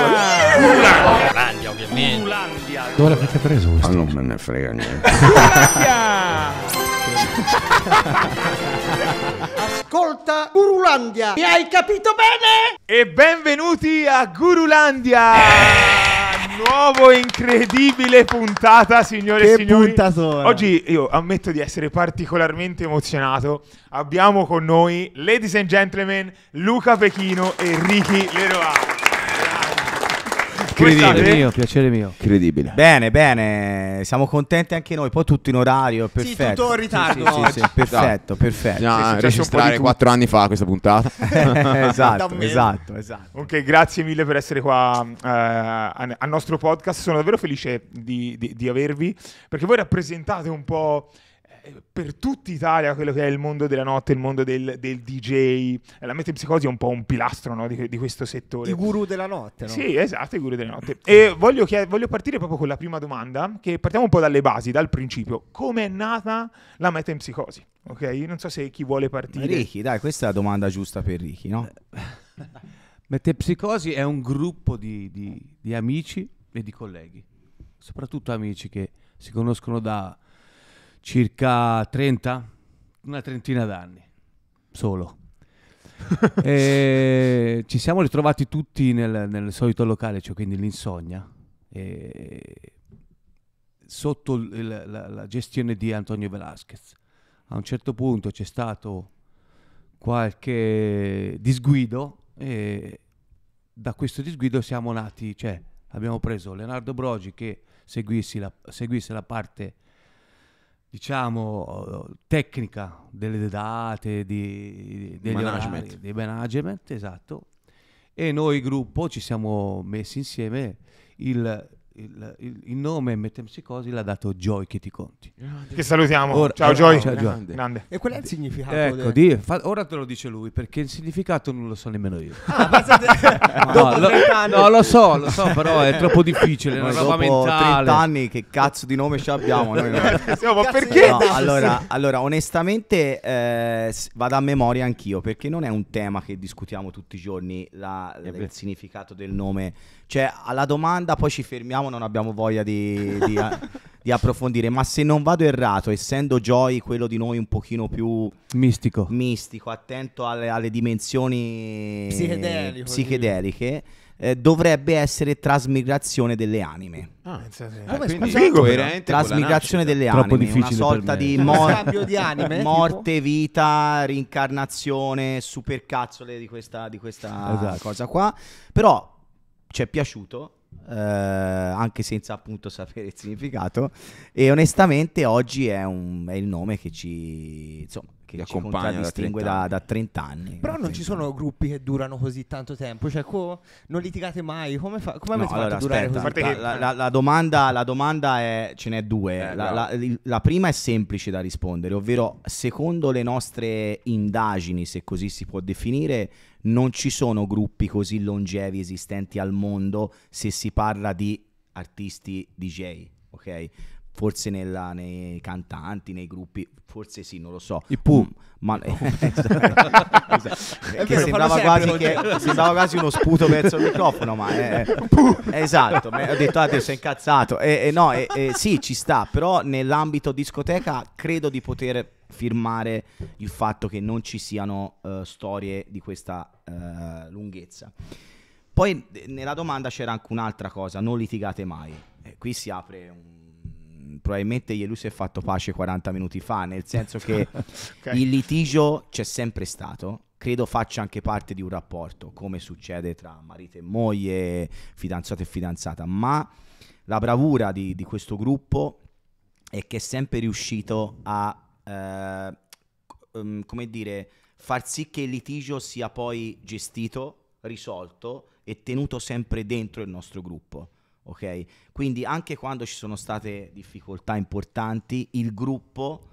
Ulandia! Ulandia! ovviamente. Ulandia. Dove l'avete preso questo? Ma ah, non me ne frega niente. Ascolta Gurulandia, mi hai capito bene? E benvenuti a Gurulandia! Nuovo incredibile puntata, signore e che signori. Puntatore. Oggi io ammetto di essere particolarmente emozionato. Abbiamo con noi, ladies and gentlemen, Luca Pechino e Ricky Leroy. Piacere mio, piacere mio. Incredibile. Bene, bene, siamo contenti anche noi. Poi tutto in orario, perfetto. Sì, tutto in ritardo. Sì, sì, sì, perfetto, perfetto. No, registrare quattro anni fa questa puntata. esatto, esatto, esatto. Ok, grazie mille per essere qua eh, al nostro podcast. Sono davvero felice di, di, di avervi perché voi rappresentate un po' Eh, per tutta Italia quello che è il mondo della notte, il mondo del, del DJ, eh, la metempsicosi è un po' un pilastro no, di, di, questo settore. I guru della notte, no? Sì, esatto, i guru della notte. e voglio, chied- voglio, partire proprio con la prima domanda, che partiamo un po' dalle basi, dal principio. Come è nata la metempsicosi? Ok, Io non so se chi vuole partire. Ricky, dai, questa è la domanda giusta per Ricky, no? metempsicosi è un gruppo di, di, di amici e di colleghi, soprattutto amici che si conoscono da circa 30, una trentina d'anni solo. e ci siamo ritrovati tutti nel, nel solito locale, cioè quindi l'insonnia, sotto il, la, la, gestione di Antonio Velasquez. A un certo punto c'è stato qualche disguido e da questo disguido siamo nati, cioè abbiamo preso Leonardo Brogi che seguisse la, seguisse la parte diciamo, tecnica delle date, di, degli management. Orari, dei management, esatto. E noi gruppo ci siamo messi insieme il il, il, il, nome metempsicosi l'ha dato Joy che ti conti. Grande. Che salutiamo. Ora, ciao, eh, Joy. Ciao, Grande. Grande. E qual è il significato? Ecco, del... di, fa, ora te lo dice lui perché il significato non lo so nemmeno io. Ah, no, lo, no, lo, so, lo so, però è troppo difficile. Una roba mentale. 30 anni, che cazzo di nome ci abbiamo? Noi, no. ma perché? No, allora, allora, onestamente, eh, vado a memoria anch'io perché non è un tema che discutiamo tutti i giorni la, il significato del nome. Cioè, alla domanda poi ci fermiamo torniamo, non abbiamo voglia di, di, a, di, approfondire. Ma se non vado errato, essendo Joy quello di noi un pochino più mistico, mistico attento alle, alle dimensioni psichedeliche, eh, dovrebbe essere trasmigrazione delle anime. Ah, sì, sì. Ah, eh, quindi trasmigrazione delle anime, una sorta di, esatto. mor- di anime, morte, tipo? vita, reincarnazione, supercazzole di questa, di questa esatto. cosa qua. Però ci è piaciuto eh, anche senza appunto sapere il significato e onestamente oggi è, un, è il nome che ci insomma che ci contraddistingue da, da, da 30 anni. Però non ci sono gruppi che durano così tanto tempo, cioè co- non litigate mai, come, fa- come no, allora, durare aspetta, la, la, la, domanda, la domanda è, ce n'è due, eh, la, la, prima è semplice da rispondere, ovvero secondo le nostre indagini, se così si può definire, non ci sono gruppi così longevi esistenti al mondo se si parla di artisti DJ, ok? forse nella, nei cantanti, nei gruppi, forse sì, non lo so. I Pooh. Mm, ma esatto, Vero, sembrava, quasi che, sembrava, quasi uno sputo verso il microfono, ma è, eh, eh, esatto, ho detto adesso ah, te sei incazzato. E, e no, e, e, sì, ci sta, però nell'ambito discoteca credo di poter firmare il fatto che non ci siano uh, storie di questa uh, lunghezza. Poi nella domanda c'era anche un'altra cosa, non litigate mai. Eh, qui si apre un probabilmente lui si è fatto pace 40 minuti fa, nel senso che okay. il litigio c'è sempre stato, credo faccia anche parte di un rapporto, come succede tra marito e moglie, fidanzato e fidanzata, ma la bravura di, di questo gruppo è che è sempre riuscito a, eh, um, come dire, far sì che il litigio sia poi gestito, risolto e tenuto sempre dentro il nostro gruppo ok? Quindi anche quando ci sono state difficoltà importanti, il gruppo,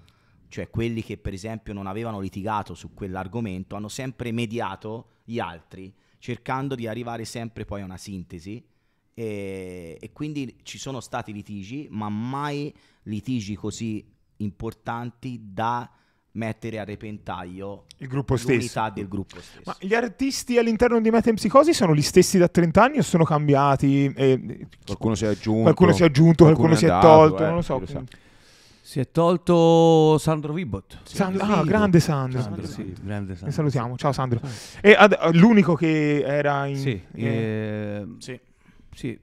cioè quelli che per esempio non avevano litigato su quell'argomento, hanno sempre mediato gli altri, cercando di arrivare sempre poi a una sintesi. E, e quindi ci sono stati litigi, ma mai litigi così importanti da mettere a repentaglio il gruppo l'unità del gruppo stesso. Ma gli artisti all'interno di Metempsicosi sono gli stessi da 30 anni o sono cambiati? E... Qualcuno si è aggiunto, qualcuno si è, aggiunto, qualcuno qualcuno è, andato, si è tolto, eh, non lo eh, so. Lo so. Si è tolto Sandro Vibot. Ah, Sandro, ah, grande Sandro. Sandro, Sì, grande Sandro. salutiamo, ciao Sandro. E ad, l'unico che era in... Sì, eh... sì. sì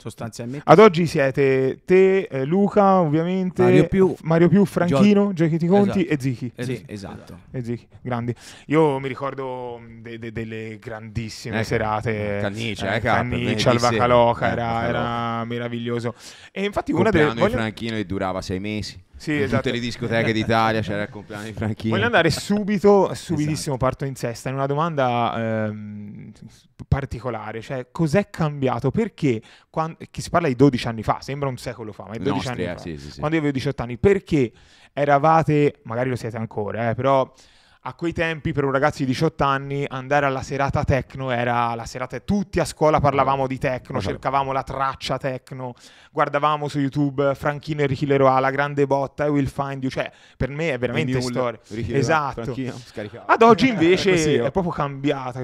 sostanzialmente. Ad oggi siete te, eh, Luca, ovviamente, Mario Più, Mario Più Franchino, Gio... Giacchetti Conti esatto. e Zichi. Eh, esatto. sì, esatto. esatto. E Zichi, grandi. Io mi ricordo mm, de- de- delle grandissime ecco. eh, serate. Cannice, eh, eh Cannice, Alva Caloca, eh, era, era, meraviglioso. E infatti una delle... Voglio... Franchino e durava sei mesi. Sì, esatto. tutte le discoteche d'Italia c'era il compleanno di Franchino. Voglio andare subito, esatto. subitissimo, esatto. parto in sesta, in una domanda ehm, particolare, cioè cos'è cambiato? Perché quando quando, che si parla di 12 anni fa, sembra un secolo fa, ma è 12 Nostri, anni eh, fa, sì, sì, quando io avevo 18 anni, perché eravate, magari lo siete ancora, eh, però a quei tempi per un ragazzo di 18 anni andare alla serata techno era la serata tutti a scuola parlavamo di techno, esatto. cercavamo la traccia techno, guardavamo su YouTube eh, Franchino e Ricky Leroy, La grande botta I Will Find You, cioè per me è veramente storia. esatto. Ad oggi invece così, oh. è proprio cambiata,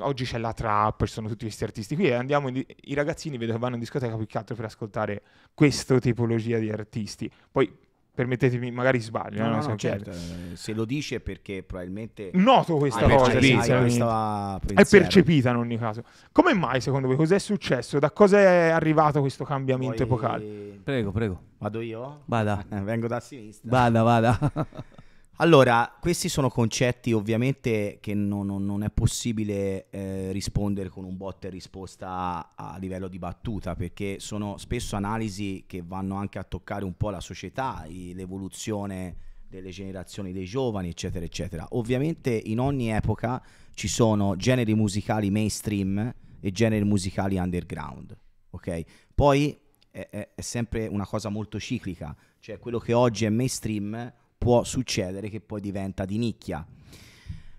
oggi c'è la trap, ci sono tutti questi artisti qui e andiamo in, i ragazzini vedo che vanno in discoteca più che altro per ascoltare questo tipologia di artisti. Poi permettetemi, magari sbaglio. No, no, no, certo. Eh, se lo dice è perché probabilmente... Noto questa hai cosa, percepita, questa è percepita in ogni caso. Come mai secondo voi? Cos'è successo? Da cosa è arrivato questo cambiamento Poi... epocale? Prego, prego. Vado io? Vada. vengo da sinistra. Vada, vada. Allora, questi sono concetti ovviamente che non, non, non è possibile eh, rispondere con un botta e risposta a, a, livello di battuta, perché sono spesso analisi che vanno anche a toccare un po' la società, i, l'evoluzione delle generazioni dei giovani, eccetera, eccetera. Ovviamente in ogni epoca ci sono generi musicali mainstream e generi musicali underground, ok? Poi è, è, è sempre una cosa molto ciclica, cioè quello che oggi è mainstream può succedere che poi diventa di nicchia.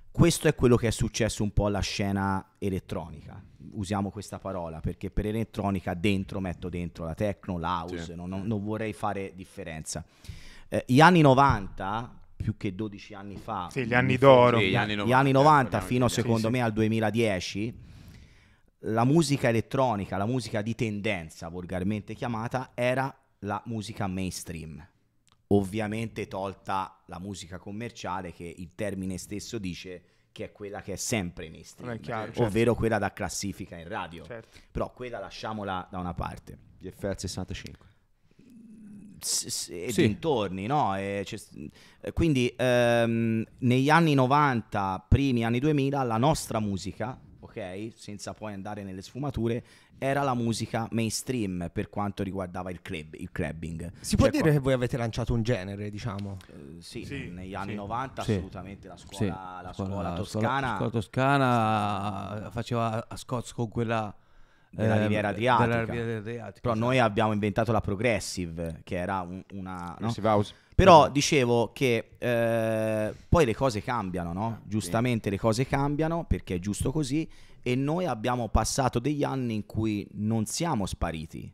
Questo è quello che è successo un po' alla scena elettronica. Usiamo questa parola perché per elettronica dentro metto dentro la techno, l'house, sì. non, non, vorrei fare differenza. Eh, gli anni 90, più che 12 anni fa, sì, gli anni d'oro, sì, gli, anni gli anni 90 fino secondo me al 2010, la musica elettronica, la musica di tendenza volgarmente chiamata, era la musica mainstream ovviamente tolta la musica commerciale che il termine stesso dice che è quella che è sempre in stream, chiaro, ovvero certo. quella da classifica in radio. Certo. Però quella lasciamola da una parte. GFR 65. e sì. dintorni, no? E quindi ehm, negli anni 90, primi anni 2000, la nostra musica ok? Senza poi andare nelle sfumature, era la musica mainstream per quanto riguardava il, club, il clubbing. Si cioè, può dire qua... che voi avete lanciato un genere, diciamo? Eh, sì, sì, negli anni sì. 90 sì. assolutamente la scuola, la scuola, scuola toscana. La scuola toscana eh, faceva a Scots con quella della ehm, Riviera Adriatica. Della Riviera Adriatica Però noi abbiamo inventato la Progressive, che era un, una. Progressive no? House. Però mm-hmm. dicevo che eh, poi le cose cambiano, no? Giustamente le cose cambiano perché è giusto così e noi abbiamo passato degli anni in cui non siamo spariti,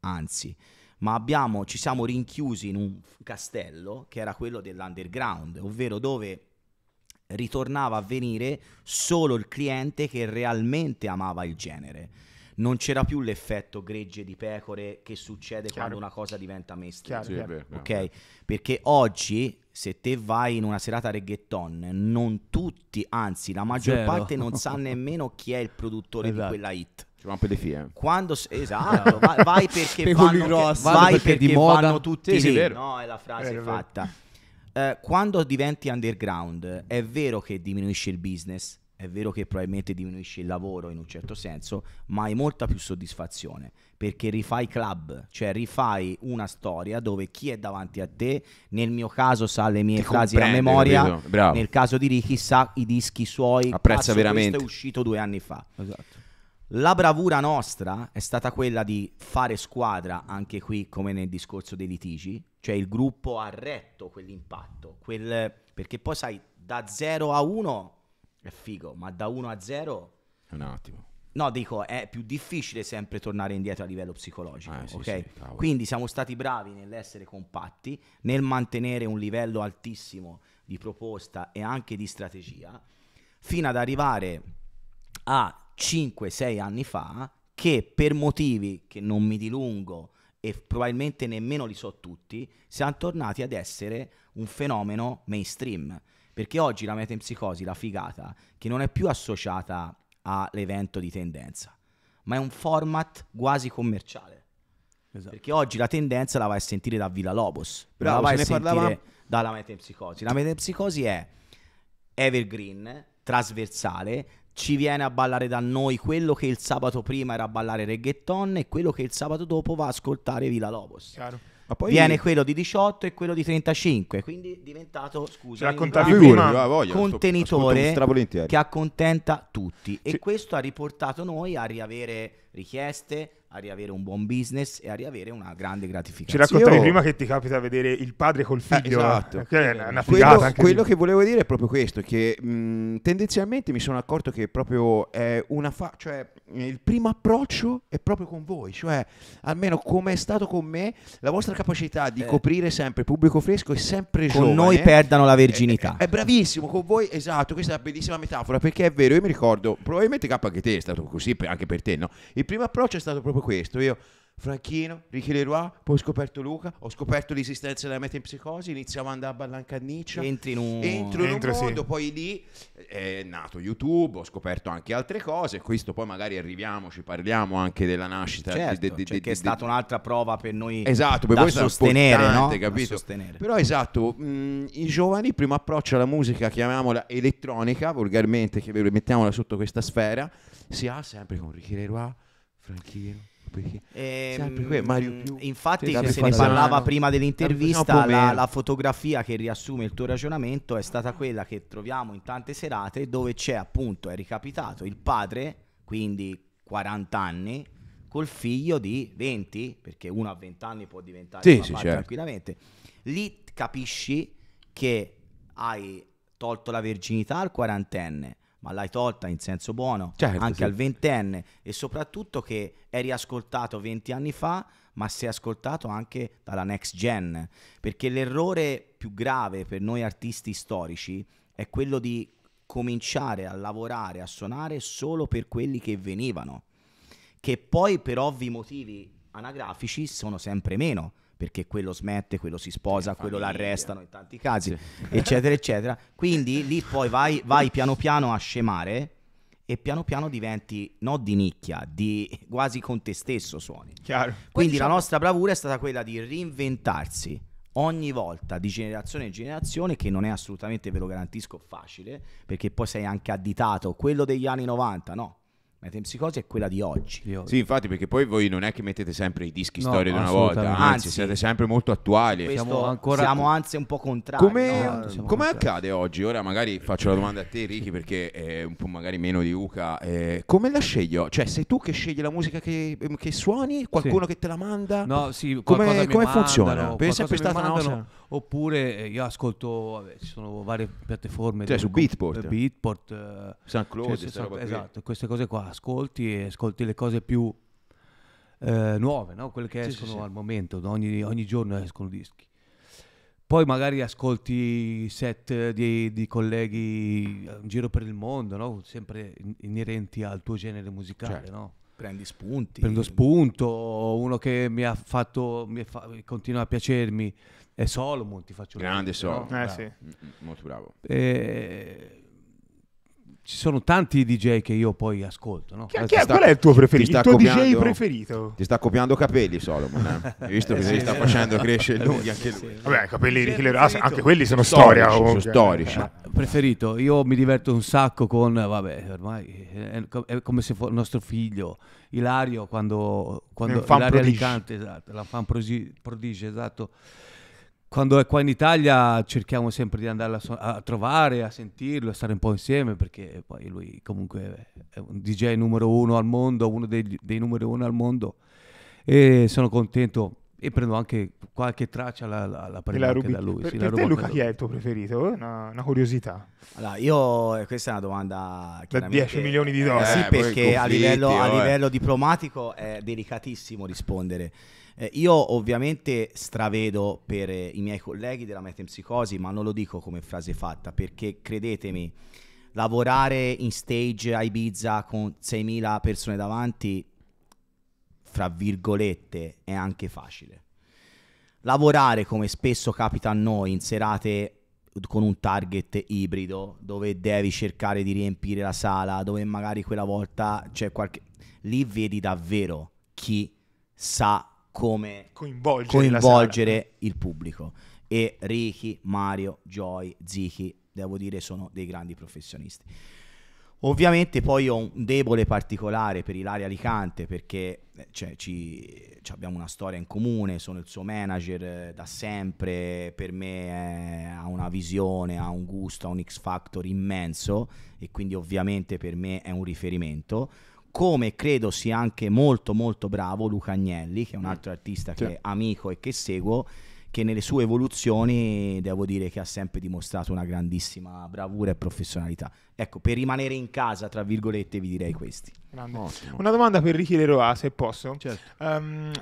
anzi, ma abbiamo, ci siamo rinchiusi in un castello che era quello dell'underground, ovvero dove ritornava a venire solo il cliente che realmente amava il genere non c'era più l'effetto gregge di pecore che succede chiaro. quando una cosa diventa mainstream. Sì, okay? Perché oggi se te vai in una serata reggaeton, non tutti, anzi la maggior Zero. parte non sa nemmeno chi è il produttore esatto. di quella hit. Ci vanno per le fie. Eh. Quando, esatto, esatto, vai, vai perché, per vanno, rosso, che, vai perché, perché vanno tutti sì, sì, lì. No, è la frase vero, fatta. Vero. Eh, quando diventi underground è vero che diminuisce il business, è vero che probabilmente diminuisce il lavoro in un certo senso, ma hai molta più soddisfazione perché rifai club, cioè rifai una storia dove chi è davanti a te, nel mio caso sa le mie frasi a memoria, nel caso di Ricky sa i dischi suoi, apprezza veramente. Questo è uscito due anni fa. Esatto. La bravura nostra è stata quella di fare squadra anche qui come nel discorso dei litigi, cioè il gruppo ha retto quell'impatto, quel, perché poi sai da 0 a 1 è figo, ma da 1 a 0 è un attimo. No, dico, è più difficile sempre tornare indietro a livello psicologico, ah, sì, ok? Sì, Quindi siamo stati bravi nell'essere compatti, nel mantenere un livello altissimo di proposta e anche di strategia, fino ad arrivare a 5-6 anni fa, che per motivi che non mi dilungo e probabilmente nemmeno li so tutti, siamo tornati ad essere un fenomeno mainstream perché oggi la metempsicosi, la figata, che non è più associata all'evento di tendenza, ma è un format quasi commerciale. Esatto. Perché oggi la tendenza la vai a sentire da Villa Lobos, Bravo, la vai a sentire parlava... dalla metempsicosi. La metempsicosi è evergreen, trasversale, ci viene a ballare da noi quello che il sabato prima era ballare reggaeton e quello che il sabato dopo va a ascoltare Villa Lobos. Chiaro poi... viene quello di 18 e quello di 35, quindi diventato scusa, raccontavi prima voglia, contenitore che accontenta tutti e sì. questo ha riportato noi a riavere richieste a riavere un buon business e a riavere una grande gratificazione. Ci raccontavi Io... prima che ti capita vedere il padre col eh, figlio, eh, esatto. che è una figata. Quello, quello che volevo dire è proprio questo, che mh, tendenzialmente mi sono accorto che proprio è una fa- cioè il primo approccio è proprio con voi, cioè almeno come è stato con me, la vostra capacità di eh. coprire sempre pubblico fresco è sempre con giovane. Con noi perdano la verginità. È, è, bravissimo, con voi esatto, questa è una bellissima metafora, perché è vero, io mi ricordo, probabilmente K anche te è stato così, anche per te, no? Il primo approccio è stato proprio proprio questo. Io, Franchino, Ricky Leroy, poi ho scoperto Luca, ho scoperto l'esistenza della metempsicosi, iniziamo ad andare a Ballancanniccia. Entri in un, entro in entro, un mondo, sì. poi lì eh, è nato YouTube, ho scoperto anche altre cose, questo poi magari arriviamo, ci parliamo anche della nascita. Certo, de, de, cioè de, che è stata un'altra prova per noi esatto, per da voi sostenere, no? capito? Sostenere. Però esatto, mh, mm, i giovani, primo approccio alla musica, chiamiamola elettronica, volgarmente, che mettiamola sotto questa sfera, si ha sempre con Ricky Leroy, Franchino. E, sempre que- ehm, Mario più. Infatti, se, ne parlava no. prima dell'intervista, diciamo la, la, fotografia che riassume il tuo ragionamento è stata quella che troviamo in tante serate dove c'è appunto, è ricapitato, il padre, quindi 40 anni, col figlio di 20, perché uno a 20 anni può diventare sì, sì certo. tranquillamente. Lì capisci che hai tolto la virginità al quarantenne ma l'hai tolta in senso buono certo, anche sì. al ventenne e soprattutto che è riascoltato 20 anni fa, ma sei ascoltato anche dalla next gen, perché l'errore più grave per noi artisti storici è quello di cominciare a lavorare, a suonare solo per quelli che venivano, che poi per ovvi motivi anagrafici sono sempre meno perché quello smette, quello si sposa, quello l'arrestano in tanti casi, sì. eccetera, eccetera. Quindi lì poi vai, vai piano piano a scemare e piano piano diventi no di nicchia, di quasi con te stesso suoni. Chiaro. Quindi diciamo... la nostra bravura è stata quella di reinventarsi ogni volta di generazione in generazione che non è assolutamente ve lo garantisco facile, perché poi sei anche additato quello degli anni 90, no? Mette psicosi è quella di oggi. di oggi. Sì, infatti, perché poi voi non è che mettete sempre i dischi no, storie di una volta, anzi, siete sempre molto attuali. Siamo, ancora... siamo anzi un po' contrari. Come, no? come accade oggi? Ora magari faccio la domanda a te, Ricky, perché è un po' magari meno di Luca. Eh, come la sceglio? Cioè, sei tu che scegli la musica che, ehm, che suoni? Qualcuno sì. che te la manda? No, sì, come, come funziona? Per sempre stata una cosa. Oppure eh, io ascolto, vabbè, ci sono varie piattaforme. Cioè, su Beatport. Beatport, eh, San Claude, cioè, esatto, queste cose qua ascolti e ascolti le cose più eh, nuove, no? quelle che sì, escono sì, al sì. momento, ogni, ogni, giorno escono dischi. Poi magari ascolti set di, di colleghi in giro per il mondo, no? sempre inerenti al tuo genere musicale. Certo. No? Prendi spunti. Prendo spunto, uno che mi ha fatto, mi fa, continua a piacermi è Solomon, ti faccio Grande Solomon. No? Eh, sì. Mm, mm, molto bravo. E eh, ci sono tanti DJ che io poi ascolto. No? Chi, chi sta, qual è il tuo preferito? Il tuo DJ preferito? Ti sta copiando capelli Solomon, eh? visto eh, che eh, sta facendo crescere eh, lunghi anche lui. Vabbè, capelli di Killer anche quelli sono storici, storia. Sono cioè. storici. Ma preferito, io mi diverto un sacco con, vabbè, ormai è come se fosse il nostro figlio, Ilario, quando, quando Ilario Alicante, esatto, la fan prodigio, esatto quando è qua in Italia cerchiamo sempre di andare a, so- a, trovare, a sentirlo, a stare un po' insieme perché poi lui comunque è un DJ numero uno al mondo, uno dei, dei numero uno al mondo e sono contento e prendo anche qualche traccia la, la, la prendo la rubi- da lui. Per, sì, per te Luca chi è il tuo preferito? Oh, una, una, curiosità. Allora, io eh, questa è una domanda da 10 milioni di eh, dollari. Eh, sì, perché a, livello, eh. a livello, diplomatico è delicatissimo rispondere. Eh, io ovviamente stravedo per eh, i miei colleghi della metempsicosi, ma non lo dico come frase fatta, perché credetemi, lavorare in stage a Ibiza con 6.000 persone davanti, fra virgolette, è anche facile. Lavorare, come spesso capita a noi, in serate con un target ibrido, dove devi cercare di riempire la sala, dove magari quella volta c'è qualche... Lì vedi davvero chi sa come coinvolgere, coinvolgere il pubblico. E Ricky, Mario, Joy, Zichi, devo dire, sono dei grandi professionisti. Ovviamente poi ho un debole particolare per Ilaria Alicante perché eh, cioè, ci, abbiamo una storia in comune, sono il suo manager eh, da sempre, per me eh, ha una visione, ha un gusto, ha un X Factor immenso e quindi ovviamente per me è un riferimento come credo sia anche molto molto bravo Luca Agnelli, che è un mm. altro artista sì. che amico e che seguo, che nelle sue evoluzioni devo dire che ha sempre dimostrato una grandissima bravura e professionalità. Ecco, per rimanere in casa, tra virgolette, vi direi questi. Una domanda per Ricky Leroy, se posso. Certo. Um,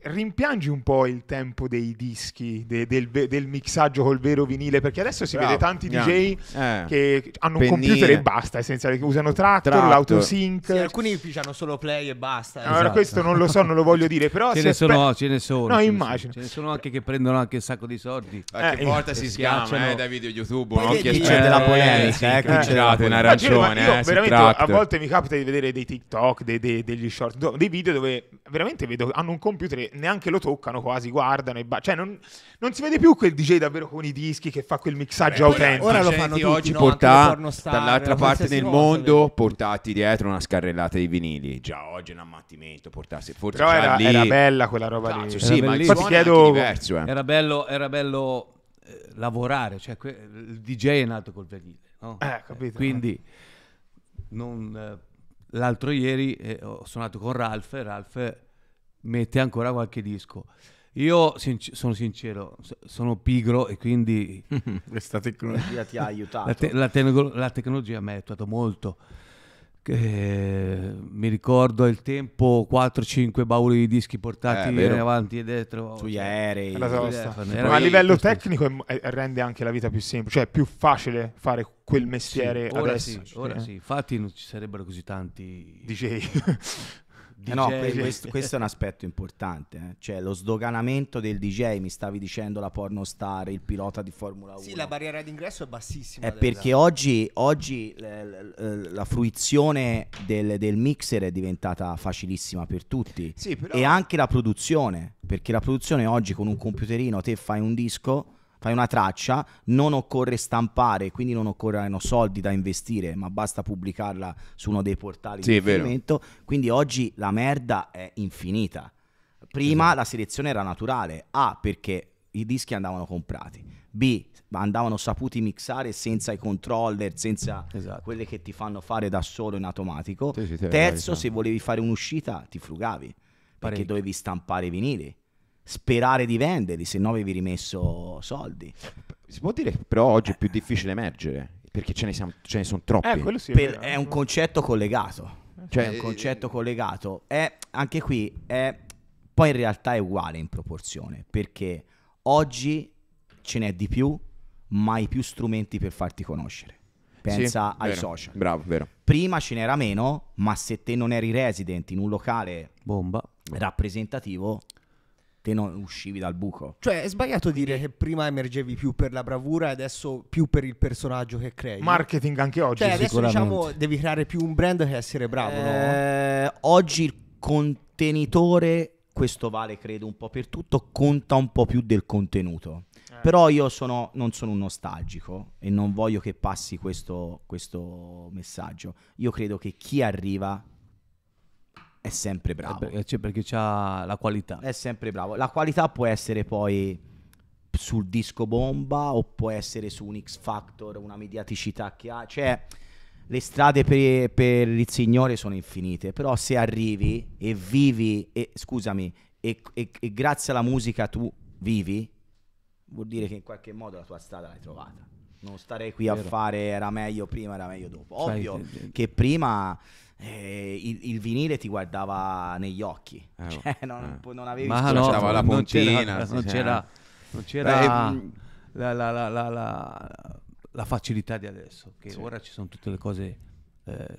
rimpiangi un po' il tempo dei dischi, de, del, del, mixaggio col vero vinile, perché adesso si Bravo, vede tanti yeah. DJ eh. che hanno Pennine. un computer e basta, essenzialmente usano Tractor, Tractor. l'autosync. Sì, alcuni hanno solo play e basta. Allora esatto. questo non lo so, non lo voglio dire, però... Ce, ne, aspe... sono, ce ne sono, no, ce immagino. Ce ne sono anche che prendono anche un sacco di soldi. Qualche eh, volta eh, si schiacciano eh, da video YouTube, no? Che eh, c'è della eh, polemica, eh, qui girate una ragione. io, veramente, a volte mi capita di vedere dei TikTok, dei, dei, degli short, dei video dove veramente vedo, hanno un computer E neanche lo toccano quasi, guardano e ba- cioè non, non, si vede più quel DJ davvero con i dischi che fa quel mixaggio Beh, autentico. Ora, lo cioè, fanno tutti, oggi no? dall'altra parte del mondo cosa, portati dietro una scarrellata di vinili. Già oggi è un ammattimento portarsi forse Però era, lì... era, bella quella roba Cazzo, lì. Sì, ma lì infatti chiedo diverso, eh. Era bello, era bello eh, lavorare, cioè que- il DJ è nato col vinile, no? Eh, capito. Quindi non, eh, l'altro ieri eh, ho suonato con Ralph e Ralph mette ancora qualche disco. Io sinc- sono sincero, sono pigro e quindi... Questa tecnologia ti ha aiutato. La, te- la, te- la tecnologia mi ha aiutato molto. Eh, mi ricordo il tempo 4-5 bauli di dischi portati eh, avanti e dietro sugli cioè, aerei ma a livello tecnico è, rende anche la vita più semplice cioè è più facile fare quel mestiere sì, ora adesso sì, cioè. ora eh. sì infatti non ci sarebbero così tanti DJ DJ. Eh no, questo, questo, è un aspetto importante, eh? cioè lo sdoganamento del DJ, mi stavi dicendo la porno star, il pilota di Formula 1. Sì, la barriera d'ingresso è bassissima. È perché oggi, oggi l- l- la fruizione del, del, mixer è diventata facilissima per tutti. Sì, però... E anche la produzione, perché la produzione oggi con un computerino te fai un disco fai una traccia, non occorre stampare, quindi non occorrono soldi da investire, ma basta pubblicarla su uno dei portali sì, di riferimento. Quindi oggi la merda è infinita. Prima esatto. la selezione era naturale, A perché i dischi andavano comprati, B andavano saputi mixare senza i controller, senza esatto. quelle che ti fanno fare da solo in automatico. Sì, sì, Terzo, se volevi fare un'uscita ti frugavi, perché Parecchio. dovevi stampare i vinili sperare di venderli, se no avevi rimesso soldi. Si può dire che però oggi è più difficile emergere perché ce ne, siamo, ce ne sono troppi. Eh, sì, per, è, eh. un concetto collegato. Eh, cioè, è eh, un concetto collegato. È, anche qui è, poi in realtà è uguale in proporzione perché oggi ce n'è di più, ma hai più strumenti per farti conoscere. Pensa sì, ai vero, social. Bravo, vero. Prima ce n'era meno, ma se te non eri resident in un locale Bomba. rappresentativo, te non uscivi dal buco. Cioè, è sbagliato Quindi... dire che prima emergevi più per la bravura e adesso più per il personaggio che crei. Marketing anche oggi. Cioè, adesso diciamo devi creare più un brand che essere bravo. Eh, no? Oggi il contenitore, questo vale credo un po' per tutto, conta un po' più del contenuto. Eh. Però io sono, non sono un nostalgico e non voglio che passi questo, questo messaggio. Io credo che chi arriva è sempre bravo. È per, cioè perché ha la qualità. È sempre bravo. La qualità può essere poi sul disco bomba o può essere su un X Factor, una mediaticità che ha. Cioè, le strade per, per il Signore sono infinite, però se arrivi e vivi, e, scusami, e, e, e grazie alla musica tu vivi, vuol dire che in qualche modo la tua strada l'hai trovata. Non starei qui Vero. a fare era meglio prima, era meglio dopo. Ovvio Sai, eh, eh. che prima eh, il, il, vinile ti guardava negli occhi, eh, cioè, non, eh. non avevi Ma no, la pontina, non c'era, eh. non c'era, non c'era la, la, la, la, facilità di adesso, che sì. ora ci sono tutte le cose eh,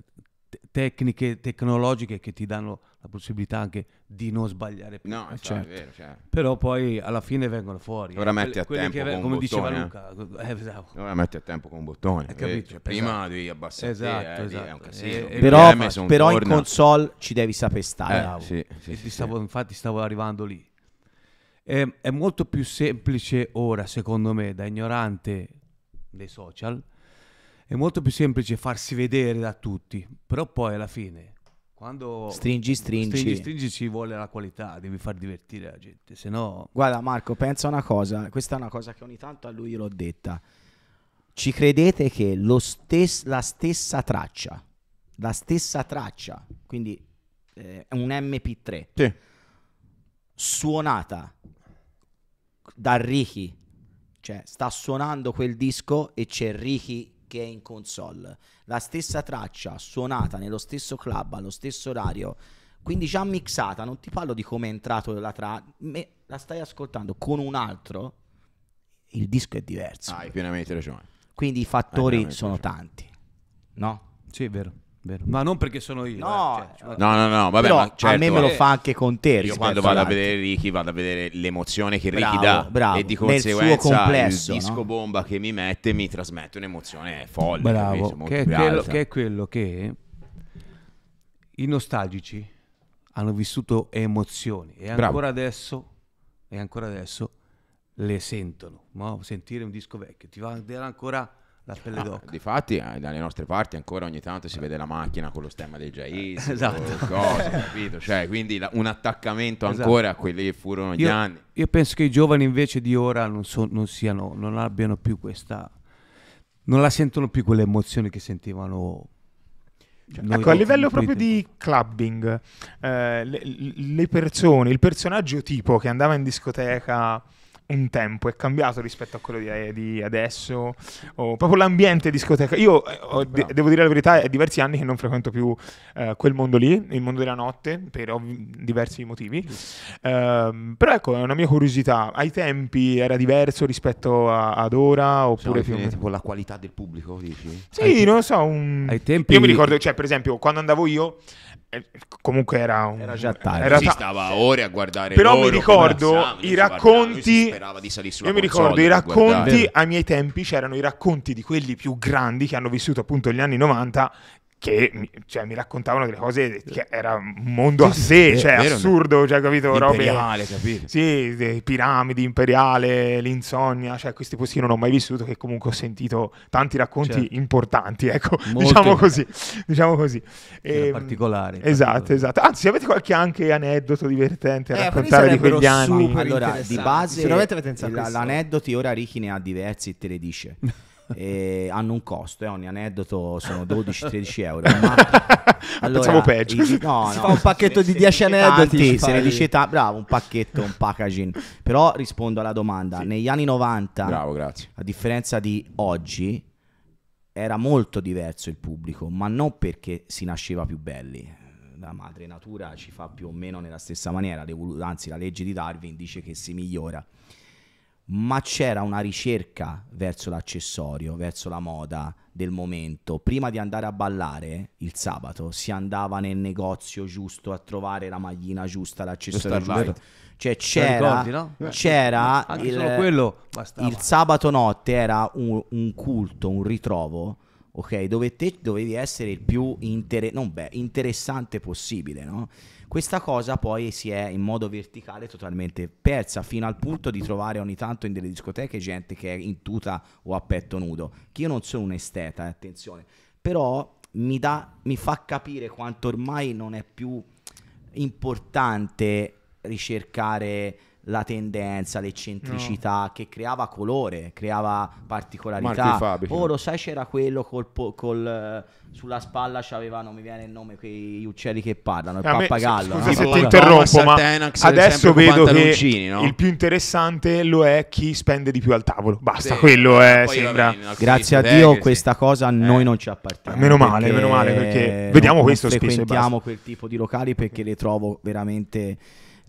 tecniche tecnologiche che ti danno la possibilità anche di non sbagliare più. No, eh, certo. vero, cioè. Però poi alla fine vengono fuori. Ora eh. metti a tempo che, con come un diceva bottone, Luca. Eh, esatto. Ora metti a tempo con un bottone. Cioè, prima esatto. devi abbassare esatto, eh, esatto. E, però, però in console ci devi sapere stare. Sì, sì, sì, stavo, infatti stavo arrivando lì. È, è molto più semplice ora, secondo me, da ignorante dei social è molto più semplice farsi vedere da tutti, però poi alla fine quando stringi, stringi. stringi, stringi ci vuole la qualità, devi far divertire la gente, se no... Guarda Marco, pensa una cosa, questa è una cosa che ogni tanto a lui l'ho detta, ci credete che stes- la stessa traccia, la stessa traccia, quindi eh, un MP3, sì. suonata da Ricky, cioè sta suonando quel disco e c'è Ricky che è in console, la stessa traccia suonata nello stesso club allo stesso orario, quindi già mixata, non ti parlo di come è entrato la traccia, la stai ascoltando con un altro, il disco è diverso. Hai pienamente ragione. Quindi i fattori sono ragione. tanti, no? Sì, è vero. Vero. Ma non perché sono io. No, eh. cioè, no, no, no, vabbè, ma certo, a me me lo fa anche con te. Io quando vado a vedere Ricky vado a vedere l'emozione che Ricky bravo, dà bravo. e di conseguenza complesso, il disco no? bomba che mi mette mi trasmette un'emozione folle. Bravo, capito, che, è quello, che è quello che i nostalgici hanno vissuto emozioni e ancora bravo. adesso e ancora adesso le sentono. No? Sentire un disco vecchio ti va ancora la pelle ah, d'oca. difatti, eh, dalle nostre parti ancora ogni tanto si vede la macchina con lo stemma dei Jais, eh, esatto. cose, capito? Cioè, quindi la, un attaccamento esatto. ancora a quelli che furono gli io, anni. Io penso che i giovani invece di ora non, so, non, siano, non abbiano più questa. non la sentono più quelle emozioni che sentivano cioè, ecco, a livello proprio di clubbing, eh, le, le, persone, il personaggio tipo che andava in discoteca un tempo, è cambiato rispetto a quello di, eh, di adesso, o proprio l'ambiente discoteca. Io eh, ho, de- devo dire la verità, è diversi anni che non frequento più eh, quel mondo lì, il mondo della notte, per ovvi- diversi motivi. Um, però ecco, è una mia curiosità, ai tempi era diverso rispetto a- ad ora oppure più... Tipo la qualità del pubblico, dici? Sì, ai non lo so, un... ai tempi... io mi ricordo, cioè per esempio, quando andavo io comunque era un... era già tardi era si stava ore a guardare però loro, mi ricordo i racconti parlava, io, io mi ricordo i racconti ai miei tempi c'erano i racconti di quelli più grandi che hanno vissuto appunto gli anni 90 che mi, cioè, mi raccontavano delle cose che era un mondo a sé, cioè vero, assurdo, cioè, capito? Imperiale, capito? Sì, piramidi, imperiale, l'insonnia, cioè questi posti io non ho mai vissuto, che comunque ho sentito tanti racconti certo. importanti, ecco, diciamo così, diciamo così. Ehm, e, particolare. Esatto, esatto. Anzi, avete qualche anche aneddoto divertente da eh, raccontare di quegli anni? Allora, di base, sicuramente avete pensato l- l'aneddoti ora Ricky ne ha diversi e te le dice. e hanno un costo, eh, ogni aneddoto sono 12-13 euro. Ma, allora, Pensavo peggio. I, no, no, un pacchetto di 10 aneddoti, se ne dice ta- bravo, un pacchetto, un packaging. Però rispondo alla domanda, sì. negli anni 90, bravo, a differenza di oggi, era molto diverso il pubblico, ma non perché si nasceva più belli. La madre natura ci fa più o meno nella stessa maniera, anzi la legge di Darwin dice che si migliora ma c'era una ricerca verso l'accessorio, verso la moda del momento. Prima di andare a ballare il sabato si andava nel negozio giusto a trovare la maglina giusta, l'accessorio giusto. Cioè c'era, ricordi, no? c'era il, il, sabato notte era un, un culto, un ritrovo ok? Dove te dovevi essere il più inter- beh, interessante possibile, no? Questa cosa poi si è in modo verticale totalmente persa, fino al punto di trovare ogni tanto in delle discoteche gente che è in tuta o a petto nudo. Che io non sono un esteta, eh, attenzione, però mi, da, mi fa capire quanto ormai non è più importante ricercare la tendenza, l'eccentricità no. che creava colore, creava particolarità. Oh, lo sai, c'era quello col, col, sulla spalla c'aveva, non mi viene il nome, quegli uccelli che parlano, il A pappagallo. Me, scusa, no? se, se ti interrompo, ma adesso vedo che no? il più interessante lo è chi spende di più al tavolo. Basta, sì, quello eh, è, sembra. Grazie a Dio questa sì. cosa a noi eh. non ci appartiene. Meno male, perché meno male, perché vediamo non, questo non spesso. Frequentiamo quel tipo di locali perché le trovo veramente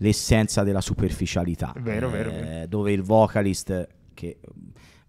l'essenza della superficialità. Vero, eh, vero, Dove il vocalist che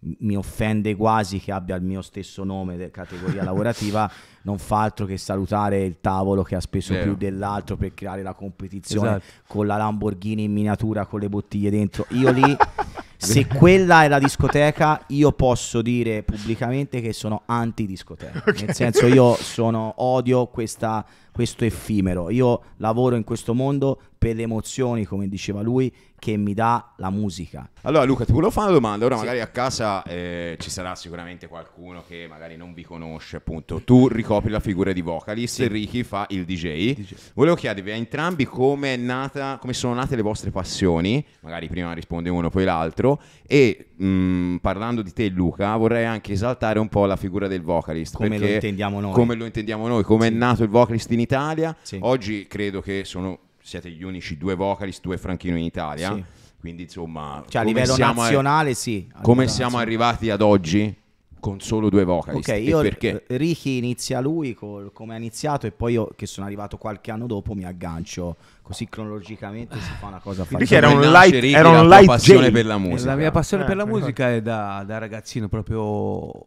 mi offende quasi che abbia il mio stesso nome della categoria lavorativa, non fa altro che salutare il tavolo che ha speso Vero. più dell'altro per creare la competizione esatto. con la Lamborghini in miniatura con le bottiglie dentro. Io lì, se quella è la discoteca, io posso dire pubblicamente che sono anti-discoteca. Okay. Nel senso, io sono, odio questa, questo effimero. Io lavoro in questo mondo per le emozioni, come diceva lui, che mi dà la musica. Allora Luca, ti volevo fare una domanda, ora sì. magari a casa eh, ci sarà sicuramente qualcuno che magari non vi conosce, appunto. Tu ricopri la figura di vocalist, sì. Ricky fa il DJ. DJ. Volevo chiedervi a entrambi come, nata, come sono nate le vostre passioni, magari prima risponde uno poi l'altro, e mh, mm, parlando di te Luca vorrei anche esaltare un po' la figura del vocalist. Come lo intendiamo noi. Come lo intendiamo noi, come sì. è nato il vocalist in Italia. Oggi credo che sono siete gli unici due vocalist, due franchino in Italia. Sì. Quindi insomma, cioè, a livello nazionale, a... sì. A come siamo nazionale. arrivati ad oggi? Con solo due vocalist. Ok, io e perché? Ricky inizia lui col, come ha iniziato, e poi io, che sono arrivato qualche anno dopo, mi aggancio. Così cronologicamente si fa una cosa facile. Ricky era un light, Ricky, era un light passione J. per la musica. La mia passione eh, per la musica è da, da ragazzino, proprio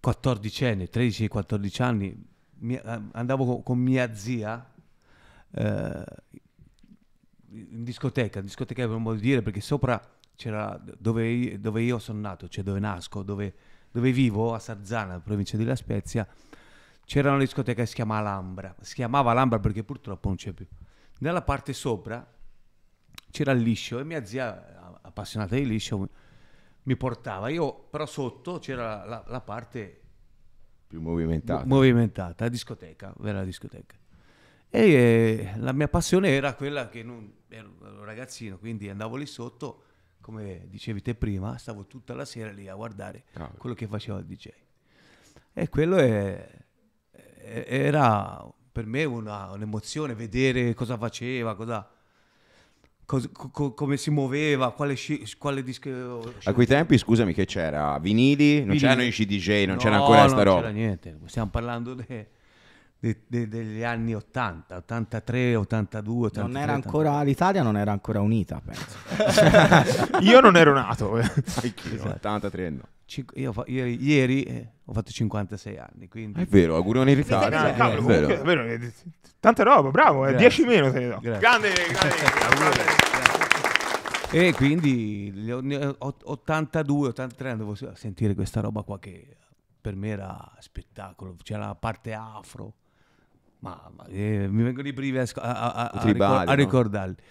14 anni, 13-14 anni. Mi, eh, andavo con, con mia zia eh, in discoteca, in discoteca per un modo di dire, perché sopra c'era dove, dove io sono nato, cioè dove nasco, dove, dove vivo, a Sarzana, provincia di La Spezia, c'era una discoteca che si chiamava Alhambra. Si chiamava Alhambra perché purtroppo non c'è più. Nella parte sopra c'era il liscio e mia zia, appassionata di liscio, mi portava. Io però sotto c'era la, la parte più movimentata. movimentata, la discoteca, vera discoteca. E eh, la mia passione era quella che non, ero ragazzino, quindi andavo lì sotto, come dicevi te prima, stavo tutta la sera lì a guardare ah, quello che faceva il DJ. E quello è, era per me una, un'emozione, vedere cosa faceva, cosa... Co- co- come si muoveva, quale, quale disco. Oh, a quei tempi, scusami, che c'era? Vinili? Non vinili. c'erano i CDJ, non no, c'era ancora non sta roba. Non c'era niente, stiamo parlando di de, de, degli anni 80, 83, 82, 83. Non era ancora, L'Italia non era ancora unita, penso. io non ero nato. Eh. esatto. 83 no. Cin- io, fa- io, ieri eh, ho fatto 56 anni, quindi... Ah, è vero, augurioni in ritardo. Eh, cavolo, è vero. Comunque, è vero. Eh, tanta roba, bravo, eh, 10 meno te ne do. Grazie. Grande, grande, grande. E quindi 82, 83 andavo a sentire questa roba qua che per me era spettacolo. C'era la parte afro, Mamma, eh, mi vengono i brivi a, a, a, tribali, a, ricordarli. No?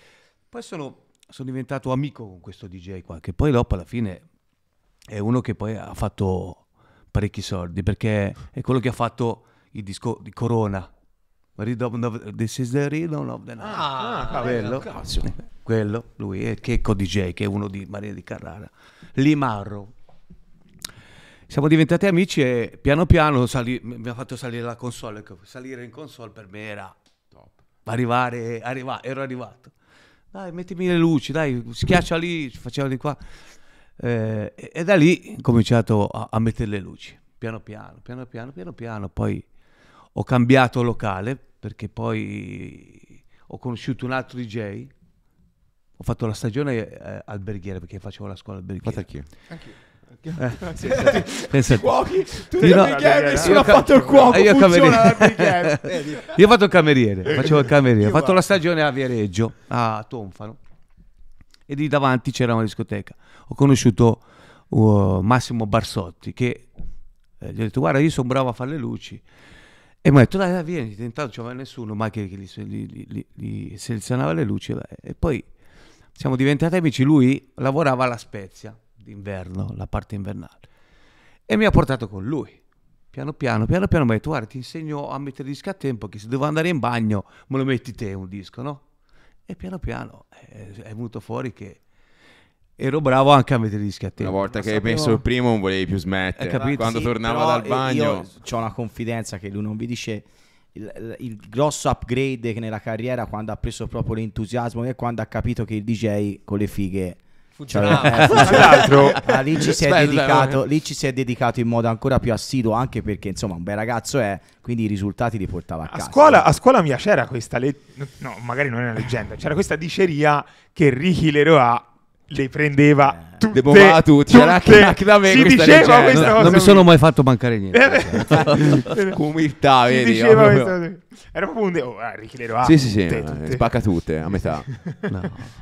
Poi sono, sono, diventato amico con questo DJ qua, che poi dopo alla fine è uno che poi ha fatto parecchi soldi, perché è quello che ha fatto il disco di Corona. Rhythm of, this is the rhythm of the night. Ah, ah quello. Cazzo. Quello, lui è Checco DJ, che è uno di Maria di Carrara. Limarro, siamo diventati amici e piano piano sali, mi ha fatto salire la console. Salire in console per me era top. Arrivare, arriva, ero arrivato. Dai, mettimi le luci, dai, schiaccia lì, facciamo di qua. Eh, e, e, da lì ho cominciato a, a, mettere le luci, piano piano, piano piano, piano piano. Poi ho cambiato locale perché poi ho conosciuto un altro DJ. Ho fatto la stagione eh, alberghiera perché facevo la scuola alberghiera. Fatta anch'io. Anch'io eh, sì, sì, cuochi, tu io, no, nessuno ha fatto il cuoco. Io, io ho fatto il cameriere, facevo il cameriere. ho fatto la stagione a Viareggio, a Tonfano, e lì davanti c'era una discoteca. Ho conosciuto uh, Massimo Barsotti che eh, gli ho detto: Guarda, io sono bravo a fare le luci. E mi ha detto, dai, dai vieni, intanto non c'era nessuno, ma che, che li, li, li, selezionava le luci. E poi siamo diventati amici, lui lavorava alla Spezia d'inverno, la parte invernale. E mi ha portato con lui. Piano piano, piano piano mi ha detto, guarda, ti insegno a mettere i dischi a tempo, che se devo andare in bagno me lo metti te un disco, no? E piano piano eh, è, venuto fuori che ero bravo anche a mettere i dischi a tempo. Una volta che sapevo... hai messo il primo non volevi più smettere, quando sì, tornava dal bagno. Io ho una confidenza che lui non vi dice... Il, il, grosso upgrade che nella carriera quando ha preso proprio l'entusiasmo e quando ha capito che il DJ con le fighe Funzionava. Cioè, ah, lì, ci si è dedicato, lì ci si è dedicato in modo ancora più assiduo, anche perché insomma un bel ragazzo è, quindi i risultati li portava a casa. A scuola, a scuola mia c'era questa, le... no magari non è una leggenda, c'era questa diceria che Ricky Leroy le prendeva eh tutte, De Bovatu, c'era anche Nakdame si diceva questa cosa. Non mi sono mai fatto mancare niente. Umiltà, si vedi. Diceva proprio... Questa... Era proprio un... De- oh, ah, Ricky ah, Sì, sì, sì, spacca tutte, a metà. No.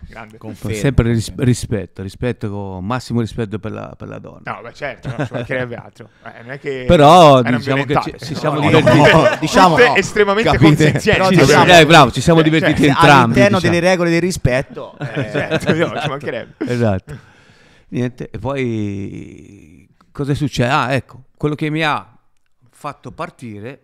Grande. Conferma. Sempre ris- rispetto, rispetto, massimo rispetto per la, per la donna. No, beh certo, non ci mancherebbe altro. Eh, non è che Però diciamo che ci, ci siamo no, divertiti. No, diciamo, no. estremamente consenzienti. Eh, bravo, ci siamo eh, divertiti cioè, entrambi. All'interno diciamo. delle regole del rispetto. Eh, cioè, ci mancherebbe. Esatto. Niente, e poi cosa succede? Ah, ecco, quello che mi ha fatto partire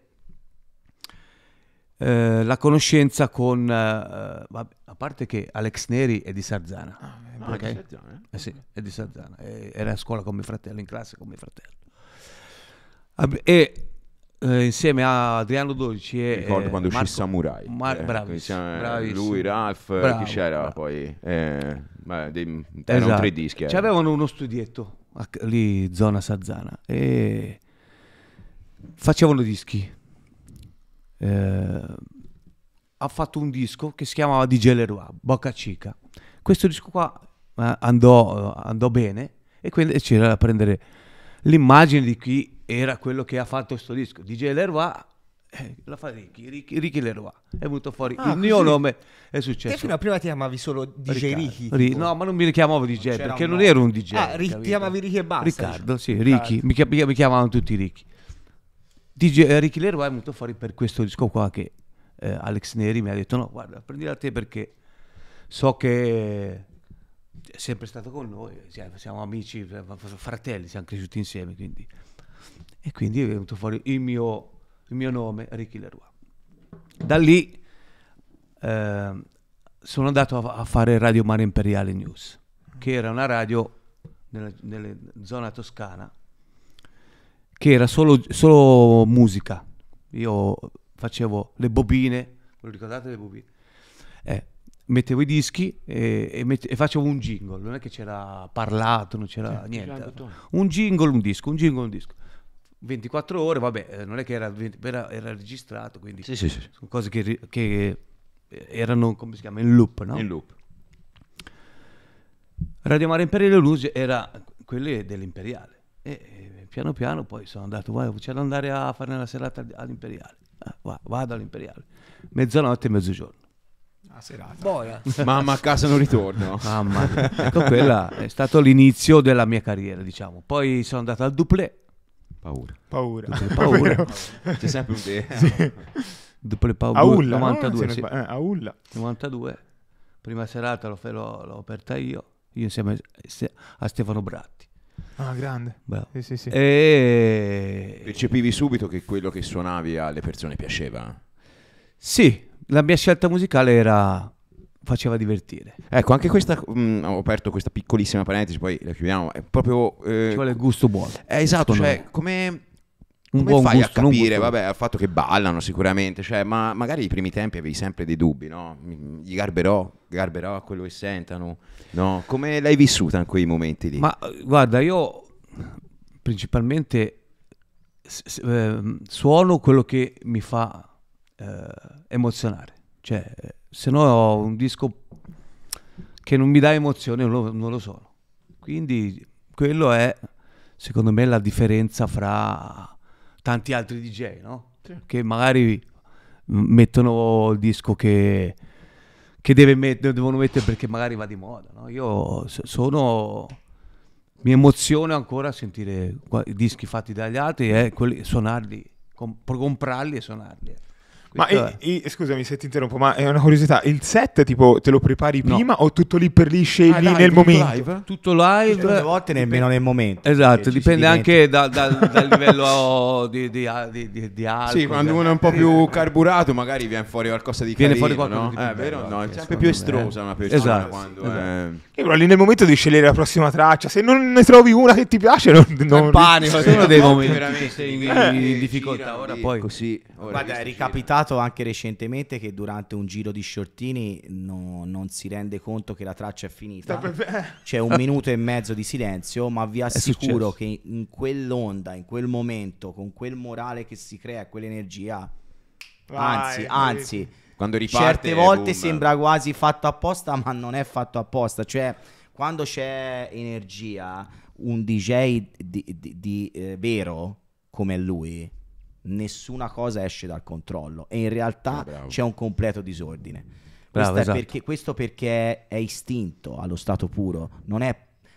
eh, la conoscenza con, eh, vabbè, a parte che Alex Neri è di Sarzana. Ah, okay? è di Sarzana, eh? eh? sì, è di Sarzana. Eh, era a scuola con mio fratello, in classe con mio fratello. E eh, insieme a Adriano Dolci e ricordo eh, quando Marco, uscì Samurai Mar- eh, bravissimo, eh, bravissimo, lui, Ralph, bravo, chi c'era bravo. poi eh, beh, dei, esatto. tre dischi eh. avevano uno studietto a, lì zona Sazzana e facevano dischi ha fatto un disco che si chiamava DJ Leroy Bocca Cica questo disco qua andò, andò bene e quindi c'era da prendere l'immagine di chi era quello che ha fatto questo disco. DJ Leroy eh, la fa Ricky, Ricky, Ricky Leroy. È venuto fuori ah, il mio nome, è successo. Te fino a prima ti chiamavi solo DJ Ricky? no, ma non mi richiamavo DJ non perché non ero un DJ. Ah, ri- ti chiamavi Ricky e basta. Riccardo, diciamo. sì, Ricky, mi, mi, chiamavano tutti Ricky. DJ eh, Ricky Leroy è venuto fuori per questo disco qua che eh, Alex Neri mi ha detto no, guarda, prendila a te perché so che è sempre stato con noi, siamo amici, fratelli, siamo cresciuti insieme. Quindi. E quindi è venuto fuori il mio, il mio nome, Ricky Leroy. Da lì eh, sono andato a, a, fare Radio Mare Imperiale News, che era una radio nella, nella zona toscana, che era solo, solo musica. Io facevo le bobine, lo ricordate le bobine? Eh, mettevo i dischi e, e, mette, e, facevo un jingle, non è che c'era parlato, non c'era sì, certo, niente. Un jingle, un disco, un jingle, un disco. 24 ore, vabbè, eh, non è che era, 20, era, era registrato, quindi sì, sì, sì. sono cose che, che, erano, come si chiama, in loop, no? In loop. Radio Mare Imperiale Luce era quelle dell'Imperiale e, e, piano piano poi sono andato, vai, c'è da andare a fare la serata all'Imperiale, ah, va, vado all'Imperiale, mezzanotte e mezzogiorno una serata. Boia. Mamma a casa non ritorno. Mamma, ecco quella è stato l'inizio della mia carriera, diciamo. Poi sono andato al duplé. Paura. Paura. Duplé, paura. C'è sempre un te. Eh. Sì. Duplé paura. Aulla, 92, no? sì. eh, Aulla. 92. Prima serata l'ho, l'ho aperta io, io insieme a Stefano Bratti. Ah, grande. Sì, sì, sì. E... Percepivi subito che quello che suonavi alle persone piaceva? Sì, la mia scelta musicale era faceva divertire. Ecco, anche questa, mh, mm, ho aperto questa piccolissima parentesi, poi la chiudiamo, è proprio... Eh, Ci vuole il gusto buono. Eh, esatto, cioè, no. come... Come fai gusto, a capire, vabbè, al fatto che ballano sicuramente, cioè, ma magari i primi tempi avevi sempre dei dubbi, no? Gli garberò, garberò a quello che sentano, no? Come l'hai vissuta in quei momenti lì? Ma guarda, io principalmente eh, suono quello che mi fa eh, emozionare. Cioè, se no ho un disco che non mi dà emozione, non lo, non lo sono. Quindi quello è, secondo me, la differenza fra tanti altri DJ, no? Sì. Che magari mettono il disco che, che deve met- devono mettere perché magari va di moda. No? Io sono. Mi emoziono ancora a sentire i dischi fatti dagli altri e eh, suonarli, comp- comprarli e suonarli. Ecco. Ma e, cioè, e, scusami se ti interrompo, ma è una curiosità, il set tipo te lo prepari no. prima o tutto lì per lì scegli ah, dai, nel momento? Live? Tutto live. Tutte le volte nemmeno nel momento. Cioè, esatto, dipende anche da, da, dal livello di, di, di, di alcol, Sì, quando cioè. uno è un po' più carburato magari viene fuori qualcosa di più. viene carino, fuori qualcosa no? Di eh, vero? No, è sempre più estrosa una persona esatto, quando... Esatto. È... E però lì nel momento di scegliere la prossima traccia, se non ne trovi una che ti piace, non, non... È panico, sì, sono dei momenti veramente in, eh, in, in difficoltà. Ora poi così. Ora Guarda, è ricapitato giro. anche recentemente che durante un giro di shortini no, non si rende conto che la traccia è finita. C'è un minuto e mezzo di silenzio, ma vi assicuro che in quell'onda, in quel momento, con quel morale che si crea, quell'energia, Vai, anzi, anzi quando riparte certe volte boom. sembra quasi fatto apposta ma non è fatto apposta cioè quando c'è energia un DJ di, di, di eh, vero come lui nessuna cosa esce dal controllo e in realtà oh, c'è un completo disordine bravo, esatto. perché, questo perché è istinto allo stato puro non è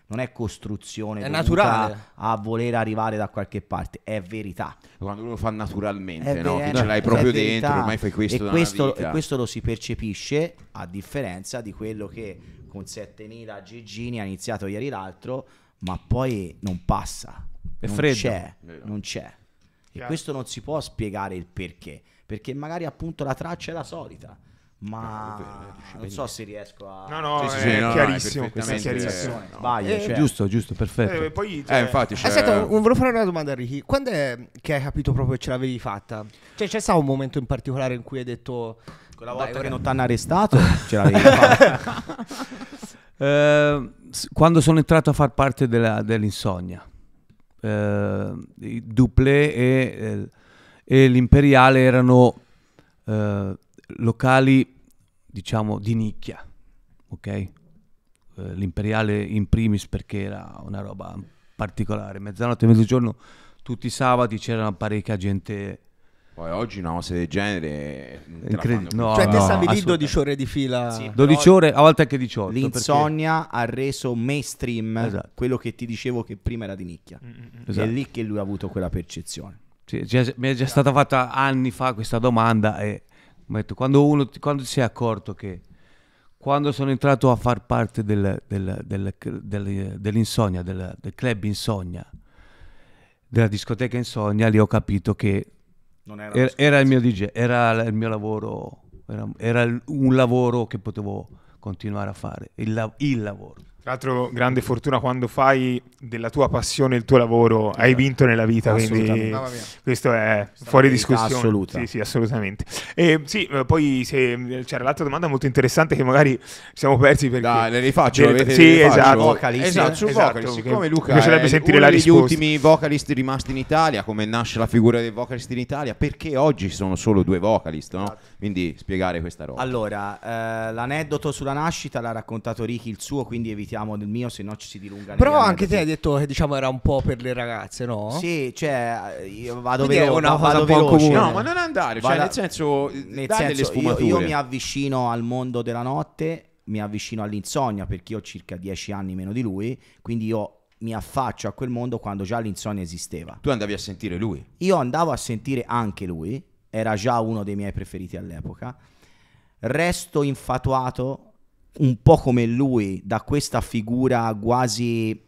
non è costruzione è naturale a voler arrivare da qualche parte, è verità. Quando uno fa naturalmente, ver- no? che no, ce l'hai proprio dentro, ormai fai questo e questo, e questo lo si percepisce a differenza di quello che con 7000 Gigini ha iniziato ieri l'altro, ma poi non passa. È non freddo. C'è, non c'è. E questo non si può spiegare il perché, perché magari appunto la traccia è la solita ma no, non so se riesco a no no, sì, sì, è, no chiarissimo, è questa è chiarissimo Sbaglio, eh, cioè. giusto giusto perfetto eh, poi, eh, cioè... eh, infatti cioè... aspetta volevo fare una domanda a Ricky quando è che hai capito proprio che ce l'avevi fatta cioè c'è stato un momento in particolare in cui hai detto quella volta Dai, che non ti hanno arrestato ce l'avevi fatta eh, quando sono entrato a far parte della, dell'insonnia eh, Duplé e, eh, e l'imperiale erano Uh, locali, diciamo, di nicchia, ok? Eh, l'imperiale in primis perché era una roba particolare, mezzanotte e mezzogiorno tutti i sabati c'era parecchia gente poi oggi una cosa del genere Incred- no, cioè te stavi lì 12 ore di fila sì, 12 ore a volte anche 18 l'insonnia perché... ha reso mainstream esatto. quello che ti dicevo che prima era di nicchia mm, mm, mm. esatto. è lì che lui ha avuto quella percezione sì, mi è già stata fatta anni fa questa domanda e metto, quando, uno, quando si è accorto che quando sono entrato a far parte del, del, del, dell'insonnia, del, club insonnia, della discoteca insonnia, lì ho capito che era, era, era, il mio DJ, era il mio lavoro, era, era, un lavoro che potevo continuare a fare, il, il lavoro. Tra l'altro, grande fortuna quando fai della tua passione il tuo lavoro, hai certo. vinto nella vita, quindi questo è Sta fuori discussione. Assoluta. Sì, sì, assolutamente. E, sì, eh, poi se, c'era l'altra domanda molto interessante che magari siamo persi perché... Dai, le rifaccio, del, Sì, rifaccio. esatto. Vocalist, esatto, sul esatto, vocalist, siccome Luca mi piacerebbe è sentire uno la degli ultimi vocalist rimasti in Italia, come nasce la figura dei vocalist in Italia, perché oggi sono solo due vocalist, no? Esatto. Quindi spiegare questa roba. Allora, eh, l'aneddoto sulla nascita l'ha raccontato Ricky il suo, quindi evitiamo partiamo del mio, se no ci si dilunga. Però anche te hai detto che diciamo era un po' per le ragazze, no? Sì, cioè io vado Quindi vero, una no, cosa un po' comune. No, ma non andare, cioè nel senso, nel senso io, io mi avvicino al mondo della notte, mi avvicino all'insonnia perché io ho circa dieci anni meno di lui, quindi io mi affaccio a quel mondo quando già l'insonnia esisteva. Tu andavi a sentire lui? Io andavo a sentire anche lui, era già uno dei miei preferiti all'epoca. Resto infatuato un po' come lui, da questa figura quasi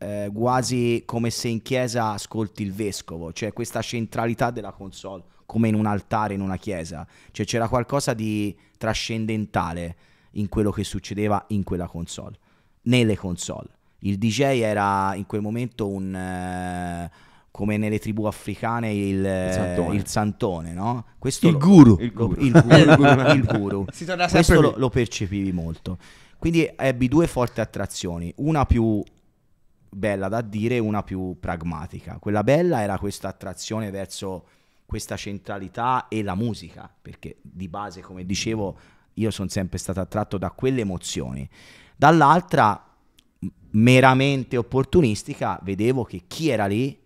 eh, quasi come se in chiesa ascolti il vescovo, cioè questa centralità della console, come in un altare in una chiesa, cioè c'era qualcosa di trascendentale in quello che succedeva in quella console, nelle console. Il DJ era in quel momento un... Eh, come nelle tribù africane il, il santone, il santone no? Questo il, lo, guru. il guru. Il guru. il guru. Si torna sempre Questo lo, lo percepivi molto. Quindi ebbi due forti attrazioni, una più bella da dire, una più pragmatica. Quella bella era questa attrazione verso questa centralità e la musica, perché di base, come dicevo, io sono sempre stato attratto da quelle emozioni. Dall'altra, meramente opportunistica, vedevo che chi era lì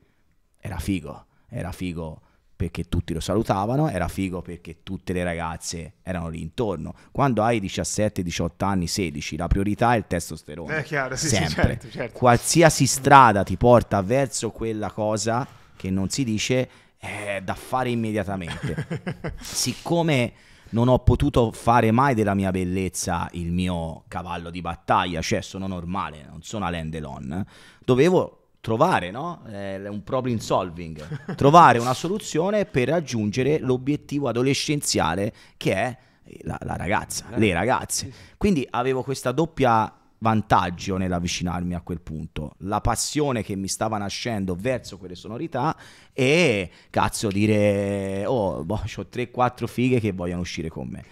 era figo, era figo perché tutti lo salutavano, era figo perché tutte le ragazze erano lì intorno. Quando hai 17, 18 anni, 16, la priorità è il testosterone. È eh, chiaro, sì, Sempre. Sì, certo, certo. Qualsiasi strada ti porta verso quella cosa che non si dice è da fare immediatamente. Siccome non ho potuto fare mai della mia bellezza il mio cavallo di battaglia, cioè sono normale, non sono a Land Alone, dovevo trovare no? eh, un problem solving, trovare una soluzione per raggiungere l'obiettivo adolescenziale che è la, la ragazza, eh. le ragazze. Quindi avevo questa doppia vantaggio nell'avvicinarmi a quel punto, la passione che mi stava nascendo verso quelle sonorità e cazzo dire oh, boh, ho 3-4 fighe che vogliono uscire con me.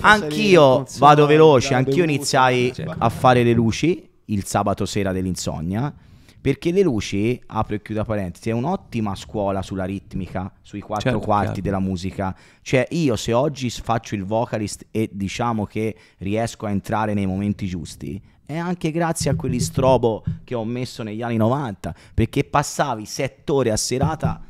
anch'io vado veloce, anch'io iniziai a fare le luci il sabato sera dell'insonnia perché Le Luci, apro e chiudo parentesi, è un'ottima scuola sulla ritmica, sui quattro certo, quarti certo. della musica. Cioè io se oggi faccio il vocalist e diciamo che riesco a entrare nei momenti giusti, è anche grazie a quegli strobo che ho messo negli anni 90, perché passavi sette ore a serata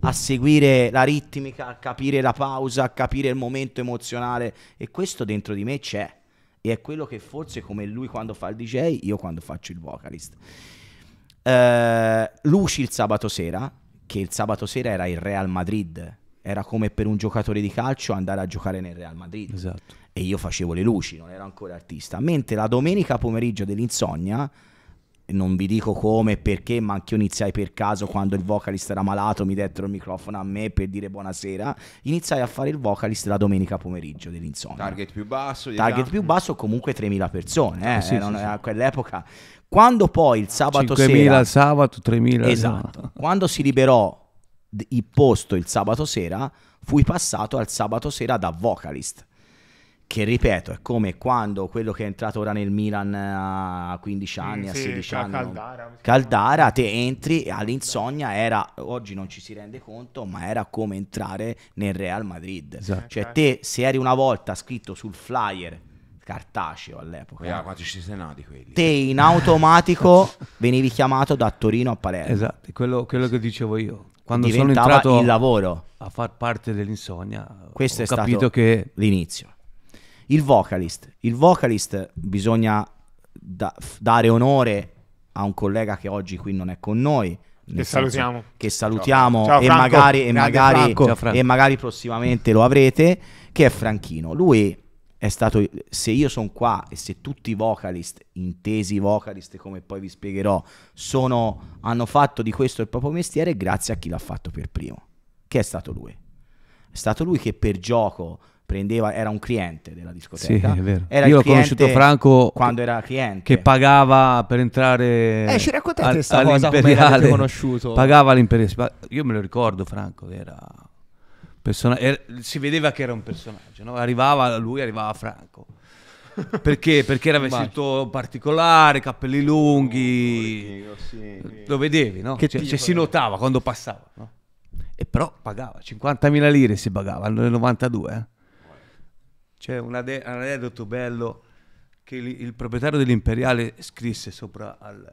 a seguire la ritmica, a capire la pausa, a capire il momento emozionale e questo dentro di me c'è. E è quello che forse come lui quando fa il DJ, io quando faccio il vocalist eh, luci il sabato sera, che il sabato sera era il Real Madrid. Era come per un giocatore di calcio andare a giocare nel Real Madrid. Esatto. E io facevo le luci, non ero ancora artista. Mentre la domenica pomeriggio dell'insonnia non vi dico come e perché, ma anche io iniziai per caso quando il vocalist era malato, mi dettero il microfono a me per dire buonasera. Iniziai a fare il vocalist la domenica pomeriggio dell'insonnia. Target più basso, Target più basso comunque 3000 persone, eh, ah, sì, eh, sì, non, sì. a quell'epoca. Quando poi il sabato 5.000 sera sabato, 3000 Esatto. No. Quando si liberò il posto il sabato sera, fui passato al sabato sera da vocalist che ripeto è come quando quello che è entrato ora nel Milan eh, a 15 mm, anni, mm, a sì, 16 anni, Caldara, Caldara te entri all'insonnia era, oggi non ci si rende conto, ma era come entrare nel Real Madrid. Esatto. Cioè te se eri una volta scritto sul flyer cartaceo all'epoca. Yeah, quanti ci sei nati quelli? Te in automatico venivi chiamato da Torino a Palermo. Esatto, quello, quello che dicevo io quando diventava sono entrato il lavoro a far parte dell'insonnia questo ho è capito stato che l'inizio il vocalist. Il vocalist bisogna da- dare onore a un collega che oggi qui non è con noi. Che salutiamo. che salutiamo. Ciao. Ciao, e, magari, e, magari, Ciao, e, magari, prossimamente lo avrete, che è Franchino. Lui è stato, se io sono qua e se tutti i vocalist, intesi vocalist come poi vi spiegherò, sono, hanno fatto di questo il proprio mestiere grazie a chi l'ha fatto per primo, che è stato lui. È stato lui che per gioco prendeva, era un cliente della discoteca. Sì, è vero. Era Io ho conosciuto Franco quando era cliente. Che pagava per entrare Eh, ci raccontate questa cosa come l'avete conosciuto? Pagava l'imperiale. Io me lo ricordo Franco, era persona- era, si vedeva che era un personaggio, no? Arrivava lui, arrivava Franco. Perché? Perché era vestito particolare, capelli lunghi. Oh, sì, lo vedevi, no? cioè, cioè si notava quando passava, no? E però pagava 50.000 lire si pagava nel 92, eh? C'è un, ade- un aneddoto bello che il, il proprietario dell'imperiale scrisse sopra al,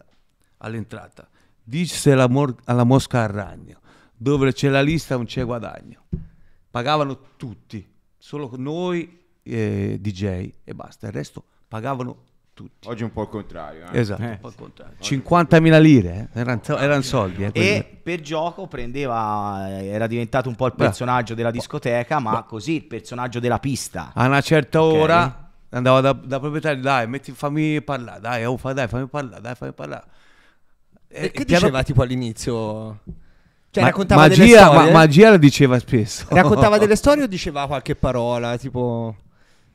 all'entrata. Dice la mor- alla mosca a ragno, dove c'è la lista non c'è guadagno. Pagavano tutti, solo noi eh, DJ e basta, il resto pagavano tutti. Oggi è un po' il contrario. Eh? Esatto, eh, sì. 50.000 lire, eh? erano, eran soldi. Eh, e per gioco prendeva, eh, era diventato un po' il personaggio Beh. della discoteca, ma Beh. così il personaggio della pista. A una certa okay. ora andava da, da, proprietario, dai, metti, fammi parlare, dai, oh, dai, fammi parlare, dai, fammi parlare. E, e che diceva tipo all'inizio? Cioè, ma, raccontava magia, delle storie? Ma, magia la diceva spesso. Raccontava delle storie o diceva qualche parola, tipo...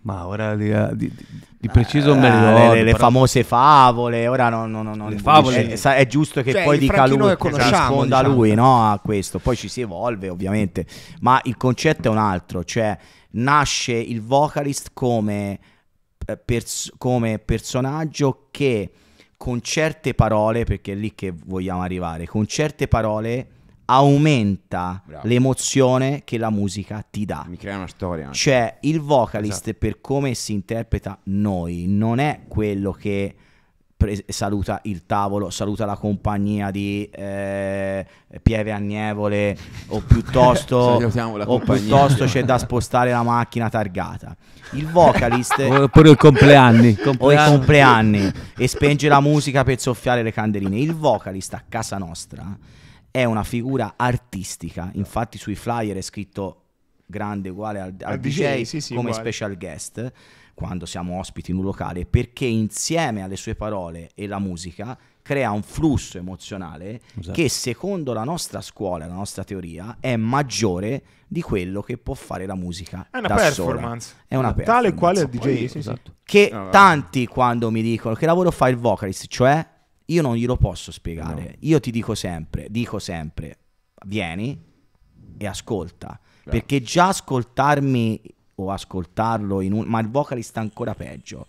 Ma ora di, di, di eh, preciso me eh, le, ricordo, le, le famose favole, ora no, no, no, no le favole. È, è, giusto che cioè, poi dica lui, risponda diciamo. lui no, a questo, poi ci si evolve ovviamente, ma il concetto è un altro, cioè nasce il vocalist come, eh, pers- come personaggio che con certe parole, perché è lì che vogliamo arrivare, con certe parole aumenta Bravo. l'emozione che la musica ti dà. Mi crea una storia. Anche. Cioè, il vocalist esatto. per come si interpreta noi non è quello che pre- saluta il tavolo, saluta la compagnia di eh, Pieve Annevole o piuttosto, o piuttosto c'è da spostare la macchina targata. Il vocalist oppure il compleanno. o i compleanni e spenge la musica per soffiare le candeline. Il vocalist a casa nostra è una figura artistica, infatti sui flyer è scritto grande uguale al, al DJ, DJ sì, sì, come uguale. special guest quando siamo ospiti in un locale perché insieme alle sue parole e la musica crea un flusso emozionale esatto. che secondo la nostra scuola, la nostra teoria è maggiore di quello che può fare la musica. È una performance. Sola. È una performance. Tale quale il DJ. Poi, esatto. Che no, tanti quando mi dicono che lavoro fa il vocalist, cioè io non glielo posso spiegare. No. Io ti dico sempre, dico sempre, vieni e ascolta. Certo. Perché già ascoltarmi o ascoltarlo in un... ma il vocalist è ancora peggio.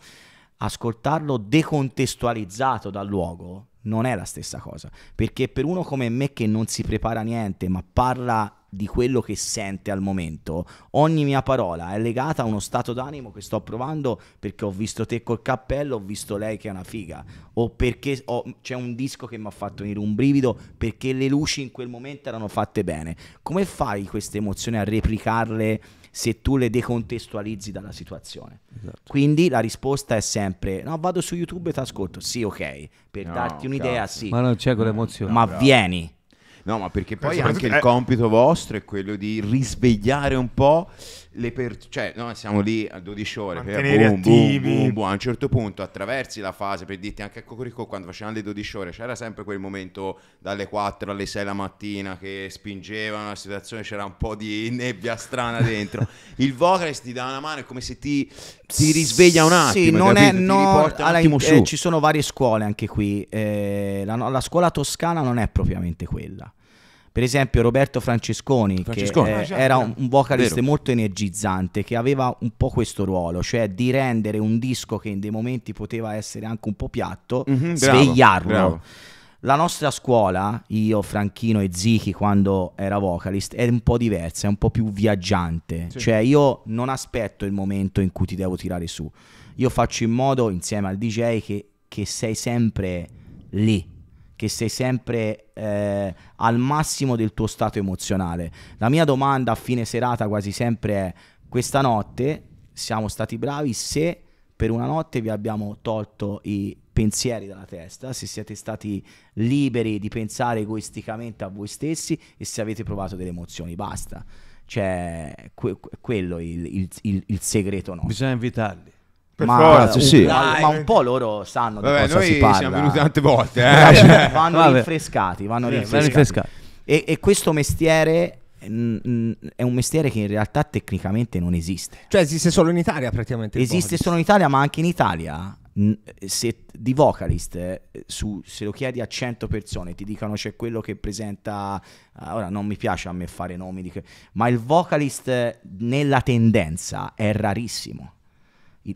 Ascoltarlo decontestualizzato dal luogo non è la stessa cosa. Perché per uno come me che non si prepara niente, ma parla di quello che sente al momento. Ogni mia parola è legata a uno stato d'animo che sto provando perché ho visto te col cappello, ho visto lei che è una figa, o perché ho, c'è un disco che mi ha fatto venire un brivido perché le luci in quel momento erano fatte bene. Come fai queste emozioni a replicarle se tu le decontestualizzi dalla situazione? Esatto. Quindi la risposta è sempre: No, vado su YouTube e ti ascolto. Sì, ok, per no, darti un'idea, cazzo. sì. Ma non c'è quell'emozione. Ma bravo. vieni No, ma perché poi eh, anche eh, il compito vostro è quello di risvegliare un po' le persone. Cioè, noi siamo lì a 12 ore, boom, boom, boom, boom, a un certo punto attraversi la fase, per dirti anche a Cocorico quando facevano le 12 ore, c'era sempre quel momento dalle 4 alle 6 la mattina che spingevano la situazione, c'era un po' di nebbia strana dentro. il vocalist ti dà una mano, è come se ti, ti risveglia un attimo, sì, non capito? è, no, allora, eh, ci sono varie scuole anche qui, eh, la, la scuola toscana non è propriamente quella per esempio Roberto Francesconi, Francesconi. che ah, era un, un vocalist Vero. molto energizzante, che aveva un po' questo ruolo, cioè di rendere un disco che in dei momenti poteva essere anche un po' piatto, mm-hmm, svegliarlo. Bravo, bravo. La nostra scuola, io, Franchino e Zichi, quando era vocalist, è un po' diversa, è un po' più viaggiante. Sì. Cioè io non aspetto il momento in cui ti devo tirare su. Io faccio in modo, insieme al DJ, che, che sei sempre lì che sei sempre eh, al massimo del tuo stato emozionale. La mia domanda a fine serata quasi sempre è questa notte siamo stati bravi se per una notte vi abbiamo tolto i pensieri dalla testa, se siete stati liberi di pensare egoisticamente a voi stessi e se avete provato delle emozioni, basta. Cioè, que- quello il, il, il, il segreto nostro. Bisogna invitarli. Ma, forza, sì. ma, un, po' loro sanno vabbè, di cosa si parla. siamo venuti tante volte, eh? Cioè, vanno vabbè. rinfrescati, vanno rinfrescati. rinfrescati. E, e questo mestiere è un mestiere che in realtà tecnicamente non esiste. Cioè esiste solo in Italia praticamente. Esiste solo in Italia, ma anche in Italia se di vocalist eh, su, se lo chiedi a 100 persone ti dicono c'è quello che presenta eh, ora non mi piace a me fare nomi di, ma il vocalist nella tendenza è rarissimo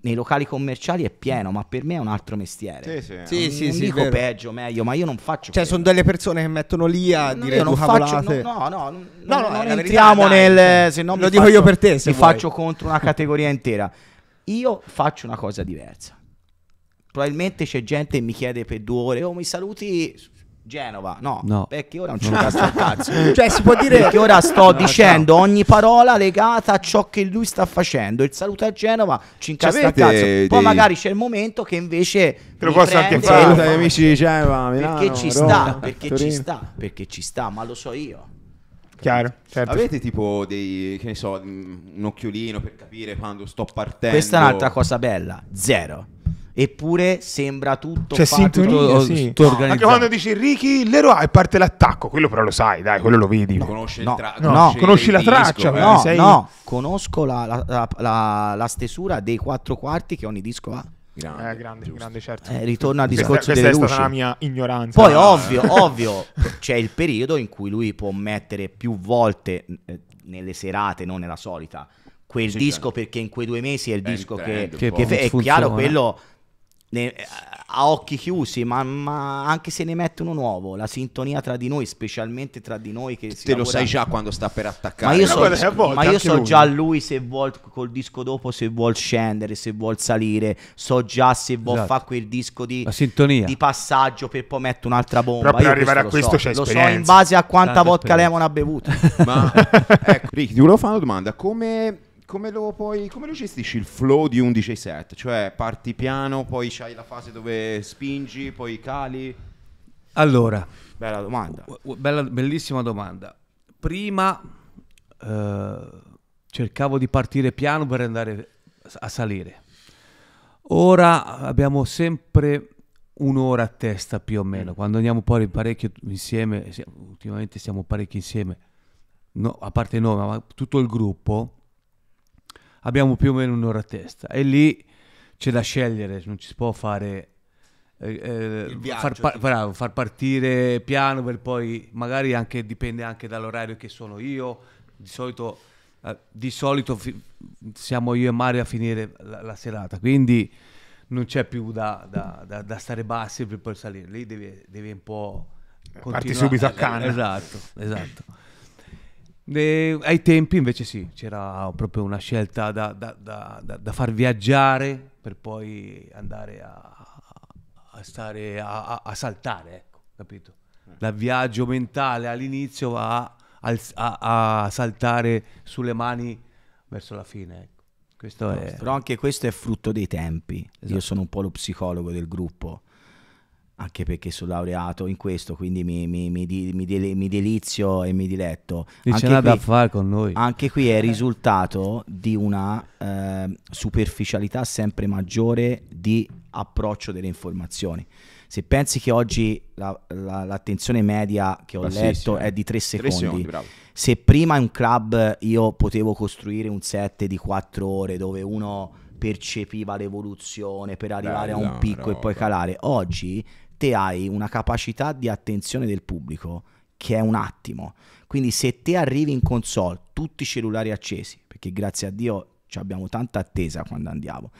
nei locali commerciali è pieno, ma per me è un altro mestiere. Sì, sì, sì, non, sì, non sì, dico peggio, meglio, ma io non faccio. Cioè, quello. sono delle persone che mettono lì a no, dire io non faccio, no, no, no, no, no, no non entriamo nel. Cioè, se no lo dico faccio, io per te. Se mi vuoi. faccio contro una categoria intera. Io faccio una cosa diversa. Probabilmente c'è gente che mi chiede per due ore, oh mi saluti Genova, no, no, perché ora non ci cazzo al cazzo. Cioè, si può dire perché ora sto no, dicendo no. ogni parola legata a ciò che lui sta facendo. Il saluto a Genova ci incastra al cazzo. Poi dei... magari c'è il momento che invece Te lo posso anche fare agli amici di Genova, Milano, Perché ci Roma, sta, perché Torino. ci sta, perché ci sta, ma lo so io. Chiaro, certo. Avete tipo dei, che ne so, un occhiolino per capire quando sto partendo? Questa è un'altra cosa bella, zero. Eppure sembra tutto cioè, fatto tutto, sì. tutto no, Anche quando dici Ricky Leroy parte l'attacco, quello però lo sai, dai, quello lo vedi. No, conosci, no, tra- conosci, conosci la disco, traccia, eh. eh. no, sei... no, conosco la, la, la, la stesura dei quattro quarti che ogni disco ha. Grande, eh, grande, grande, certo. Eh, ritorno al discorso questa, questa delle luci. la mia ignoranza. Poi, ovvio, ovvio, c'è il periodo in cui lui può mettere più volte eh, nelle serate, non nella solita, quel sì, disco certo. perché in quei due mesi è il disco è il che, che, che, è chiaro quello ne, eh, a occhi chiusi, ma, ma, anche se ne mette uno nuovo, la sintonia tra di noi, specialmente tra di noi che Te lo sai già quando sta per attaccare. Ma io so, eh, volta, ma io so lui. già lui se vuol col disco dopo se vuol scendere, se vuol salire, so già se vuol esatto. fare quel disco di, di, passaggio per poi mettere un'altra bomba. Proprio per arrivare a questo so. c'è lo esperienza. Lo so in base a quanta Tanta vodka Lemon ha bevuto. ma ecco, Rick, ti volevo fare una domanda, come come lo, puoi, come lo gestisci il flow di 11 DJ set? Cioè parti piano, poi c'hai la fase dove spingi, poi cali? Allora, bella domanda. Bella, bellissima domanda. Prima eh, cercavo di partire piano per andare a salire. Ora abbiamo sempre un'ora a testa più o meno. Mm. Quando andiamo poi parecchio insieme, ultimamente siamo parecchi insieme, no, a parte noi, ma tutto il gruppo, abbiamo più o meno un'ora a testa e lì c'è da scegliere, non ci si può fare... Eh, eh viaggio, far, par- bravo, far partire piano per poi magari anche dipende anche dall'orario che sono io di solito Uh, di solito fi- siamo io e Mario a finire la, la serata, quindi non c'è più da, da, da, da, stare bassi per poi salire, lì devi, un po'... Continuare. Parti subito a canna. Esatto, esatto. E ai tempi invece sì, c'era proprio una scelta da, da, da, da far viaggiare per poi andare a, a stare a, a, saltare, ecco, capito? Mm. Da viaggio mentale all'inizio a, a, saltare sulle mani verso la fine. Ecco. È... Però anche questo è frutto dei tempi. Esatto. Io sono un po' lo psicologo del gruppo anche perché sono laureato in questo, quindi mi, mi, mi, mi delizio e mi diletto. Non c'è da fare con noi. Anche qui è il risultato di una eh, superficialità sempre maggiore di approccio delle informazioni. Se pensi che oggi la, la, l'attenzione media che ho Bassissima. Ah, letto è di 3 secondi, secondi se prima in un club io potevo costruire un set di 4 ore dove uno percepiva l'evoluzione per arrivare Bella, a un picco roba. e poi calare. Oggi te hai una capacità di attenzione del pubblico che è un attimo. Quindi se te arrivi in console, tutti i cellulari accesi, perché grazie a Dio abbiamo tanta attesa quando andiamo,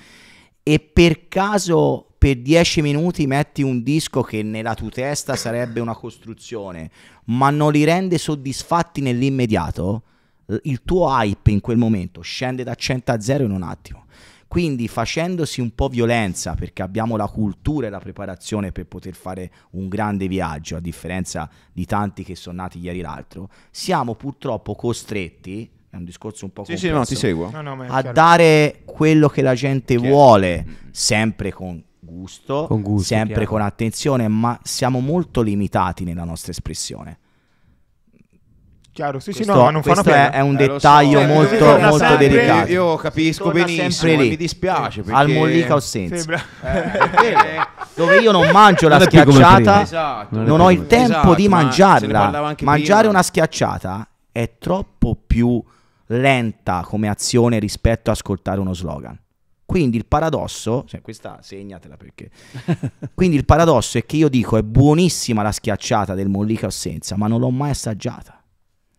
e per caso per 10 minuti metti un disco che nella tua testa sarebbe una costruzione, ma non li rende soddisfatti nell'immediato, il tuo hype in quel momento scende da 100 a 0 in un attimo. Quindi facendosi un po' violenza, perché abbiamo la cultura e la preparazione per poter fare un grande viaggio, a differenza di tanti che sono nati ieri l'altro, siamo purtroppo costretti, è un discorso un po' complesso, sì, no, no, no, a dare quello che la gente chiaro. vuole, mm, mm. sempre con gusto, con gusto sempre chiaro. con attenzione, ma siamo molto limitati nella nostra espressione Chiaro, sì, questo, sì, no, ma non questo è, è, un eh, dettaglio so. Eh, molto, molto sempre, delicato. Io capisco benissimo, lì. mi dispiace. Perché... Al mollica o senza. Eh, dove io non mangio non la schiacciata, esatto, non, non ho il tempo esatto, di mangiarla. Ma Mangiare prima. una schiacciata è troppo più lenta come azione rispetto a ascoltare uno slogan. Quindi il paradosso, cioè questa segnatela perché. Quindi il paradosso è che io dico è buonissima la schiacciata del mollica o senza, ma non l'ho mai assaggiata.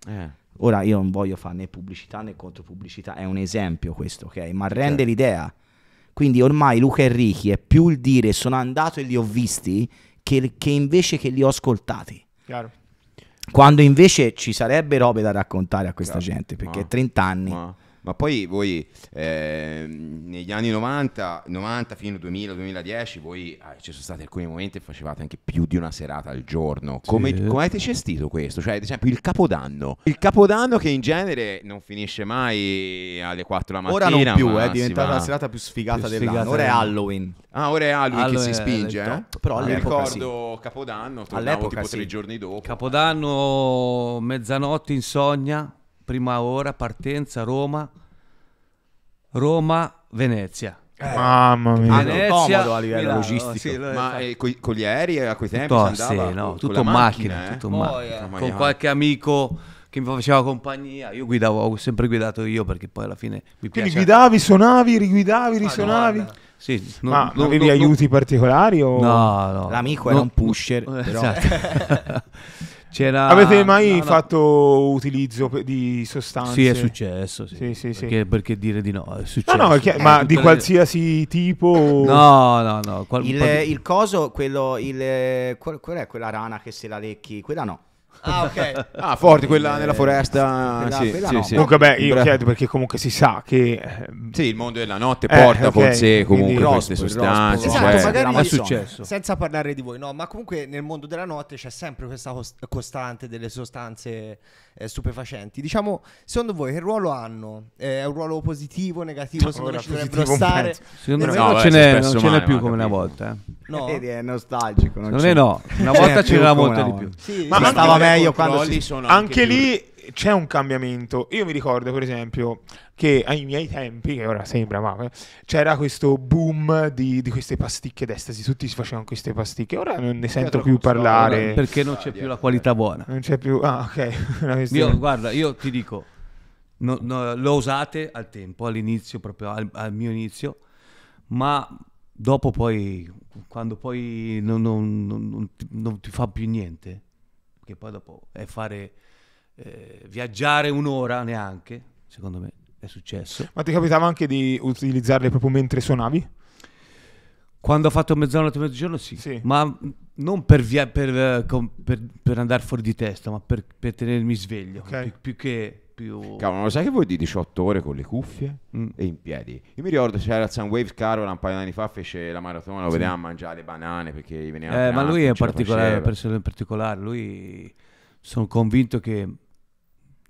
Eh. Ora io non voglio fare né pubblicità né contropubblicità, è un esempio questo, ok? Ma rende certo. l'idea. Quindi ormai Luca Enrichi è più il dire sono andato e li ho visti che, che invece che li ho ascoltati. Chiaro. Quando invece ci sarebbe robe da raccontare a questa ma, gente, perché ma, 30 anni ma. Ma poi voi eh, negli anni 90, 90 fino al 2000-2010, voi ah, ci sono stati alcuni momenti che facevate anche più di una serata al giorno. Come, sì. come avete gestito questo? Cioè, ad esempio, il capodanno. Il capodanno che in genere non finisce mai alle 4 la mattina. Ora non più, eh, è diventata la serata più sfigata, più dell'anno. ora è Halloween. Ah, ora è Halloween, Halloween che si eh, spinge. Eh? Però ah, ricordo sì. Capodanno, tornavo all'epoca tipo sì. tre giorni dopo. Capodanno, mezzanotte, insonnia prima ora, partenza Roma, Roma, Venezia. Eh, Mamma mia, cioè, Venezia, comodo a livello Milano, logistico. Sì, ma eh, coi- con gli aerei a quei tempi tutto, sì, no, con, tutto con macchina, macchina eh? tutto eh. con qualche amico che mi faceva compagnia. Io guidavo, ho sempre guidato io perché poi alla fine mi piace. Quindi guidavi, suonavi, riguidavi, risuonavi. Sì, non, ma non, avevi non, aiuti particolari? O... No, no. L'amico era un pusher. Esatto. C'era... Avete mai no, fatto no. utilizzo di sostanze? Sì, è successo. Sì. Sì, sì, perché, sì. perché, dire di no? È successo. No, no, chiaro, eh, ma di qualsiasi le... tipo? No, no, no. Qual... Il, il, coso, quello, il, qual, qual è quella rana che se la lecchi? Quella no. Ah, ok. ah, forti, quella eh, nella foresta. Quella, sì, quella sì, no. sì. Comunque, beh, io chiedo perché comunque si sa che. Eh, sì, il mondo della notte eh, porta okay. sé comunque rospo, queste sostanze. Rospo, esatto, cioè, magari è successo. Senza parlare di voi, no, ma comunque nel mondo della notte c'è sempre questa costante delle sostanze eh, stupefacenti. Diciamo, secondo voi che ruolo hanno? Eh, è un ruolo positivo, negativo? secondo me ci dovrebbero stare. Secondo me no, non, ce n'è, non ce n'è più come una volta. Eh. No, è nostalgico. Non è no. Una volta c'era molto di più. Ma stava meglio quando si... sono anche, anche lì c'è un cambiamento. Io mi ricordo, per esempio, che ai miei tempi, che ora sembra, ma eh, c'era questo boom di, di queste pasticche d'estasi. Tutti si facevano queste pasticche. Ora non ne sento più parlare. Perché non c'è più la qualità buona. Non c'è più. Ah, ok. io, guarda, io ti dico, no, no, lo usate al tempo, all'inizio, proprio al, al mio inizio, ma dopo poi, quando poi non, non, non, non ti fa più niente che poi dopo è fare eh, viaggiare un'ora neanche, secondo me è successo. Ma ti capitava anche di utilizzarle proprio mentre suonavi? Quando ho fatto mezz'ora e mezzogiorno sì. sì. ma non per, via, per, eh, per, per, andare fuori di testa, ma per, tenermi sveglio, okay. più, più che più... Cavolo, lo sai che voi di 18 ore con le cuffie mm. e in piedi? Io mi ricordo c'era Sun Waves Carola un paio di anni fa, fece la maratona, lo sì. vedevamo mangiare le banane perché gli veniva... Eh, banane, ma lui è particolare, persona in particolare, lui sono convinto che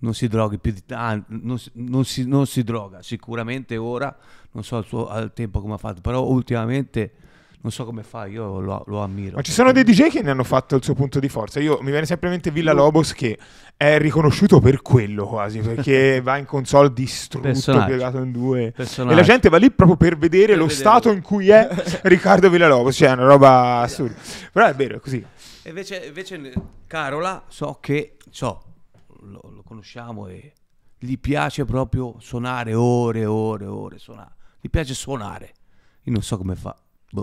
non si droghi più di tanto, ah, non, non, non, si, droga sicuramente ora, non so al, suo, al tempo come ha fatto, però ultimamente non so come fa, io lo, lo, ammiro. Ma ci sono dei DJ che ne hanno fatto il suo punto di forza. Io, mi viene sempre in mente Villa Lobos che è riconosciuto per quello quasi, perché va in console distrutto, piegato in due. E la gente va lì proprio per vedere per lo vedere. stato in cui è Riccardo Villa Lobos, cioè è una roba assurda. Però è vero, è così. Invece, invece Carola, so che so, lo, lo conosciamo e gli piace proprio suonare ore, e ore, e ore, suonare. Gli piace suonare. Io non so come fa. Boh,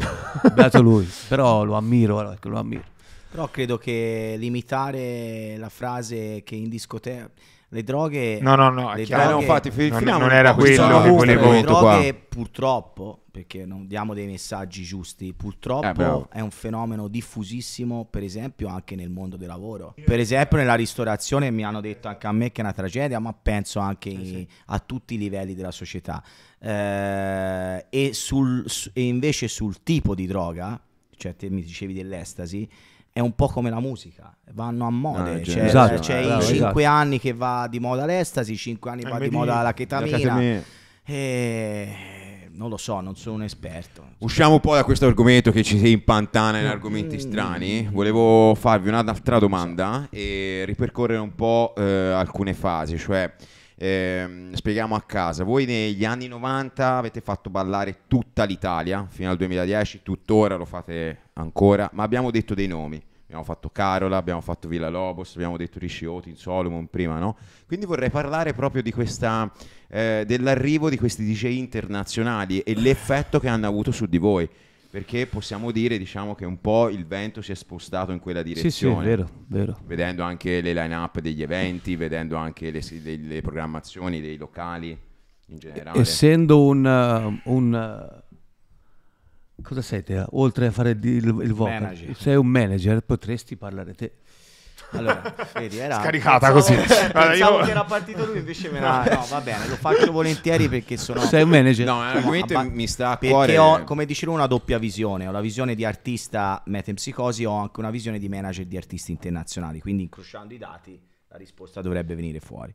beato lui, però lo ammiro, ecco, lo ammiro. Però credo che limitare la frase che in discoteca le droghe... No, no, no, le eh, droghe, no, fatti, fi- non, non era quello che volevo Le droghe qua. purtroppo, perché non diamo dei messaggi giusti, purtroppo eh, è un fenomeno diffusissimo, per esempio, anche nel mondo del lavoro. Per esempio nella ristorazione mi hanno detto anche a me che è una tragedia, ma penso anche eh, sì. a tutti i livelli della società. Eh, e, sul, e invece sul tipo di droga, cioè te mi dicevi dell'estasi, è un po' come la musica, vanno a moda. Ah, c'è, cioè, esatto, c'è eh, i bravo, 5 esatto. anni che va di moda l'estasi, 5 anni eh, va di moda la chetamina. E... Eh, non lo so, non sono un esperto. Usciamo un po' da questo argomento che ci si impantana in argomenti mm. strani. Volevo farvi un'altra domanda e ripercorrere un po' eh, alcune fasi, cioè Ehm, spieghiamo a casa, voi negli anni 90 avete fatto ballare tutta l'Italia fino al 2010, tuttora lo fate ancora, ma abbiamo detto dei nomi. Abbiamo fatto Carola, abbiamo fatto Villa Lobos, abbiamo detto in Solomon prima, no? Quindi vorrei parlare proprio di questa, eh, dell'arrivo di questi DJ internazionali e l'effetto che hanno avuto su di voi perché possiamo dire diciamo, che un po' il vento si è spostato in quella direzione. Sì, sì, è vero, vero. Vedendo anche le line-up degli eventi, vedendo anche le, le, le programmazioni dei locali in generale. Essendo un... Uh, un uh, cosa sei te? Oltre a fare il, il vocal, manager. sei un manager, potresti parlare te. Allora, vedi, era... Scaricata pensavo, così. Pensavo allora, io... era partito lui, invece me la... Ah. No, va bene, lo faccio volentieri perché sono... Sei un manager. No, l'argomento no, mi sta a perché cuore. Perché ho, come dicevo, una doppia visione. Ho la visione di artista metempsicosi, ho anche una visione di manager di artisti internazionali. Quindi incrociando i dati la risposta dovrebbe venire fuori.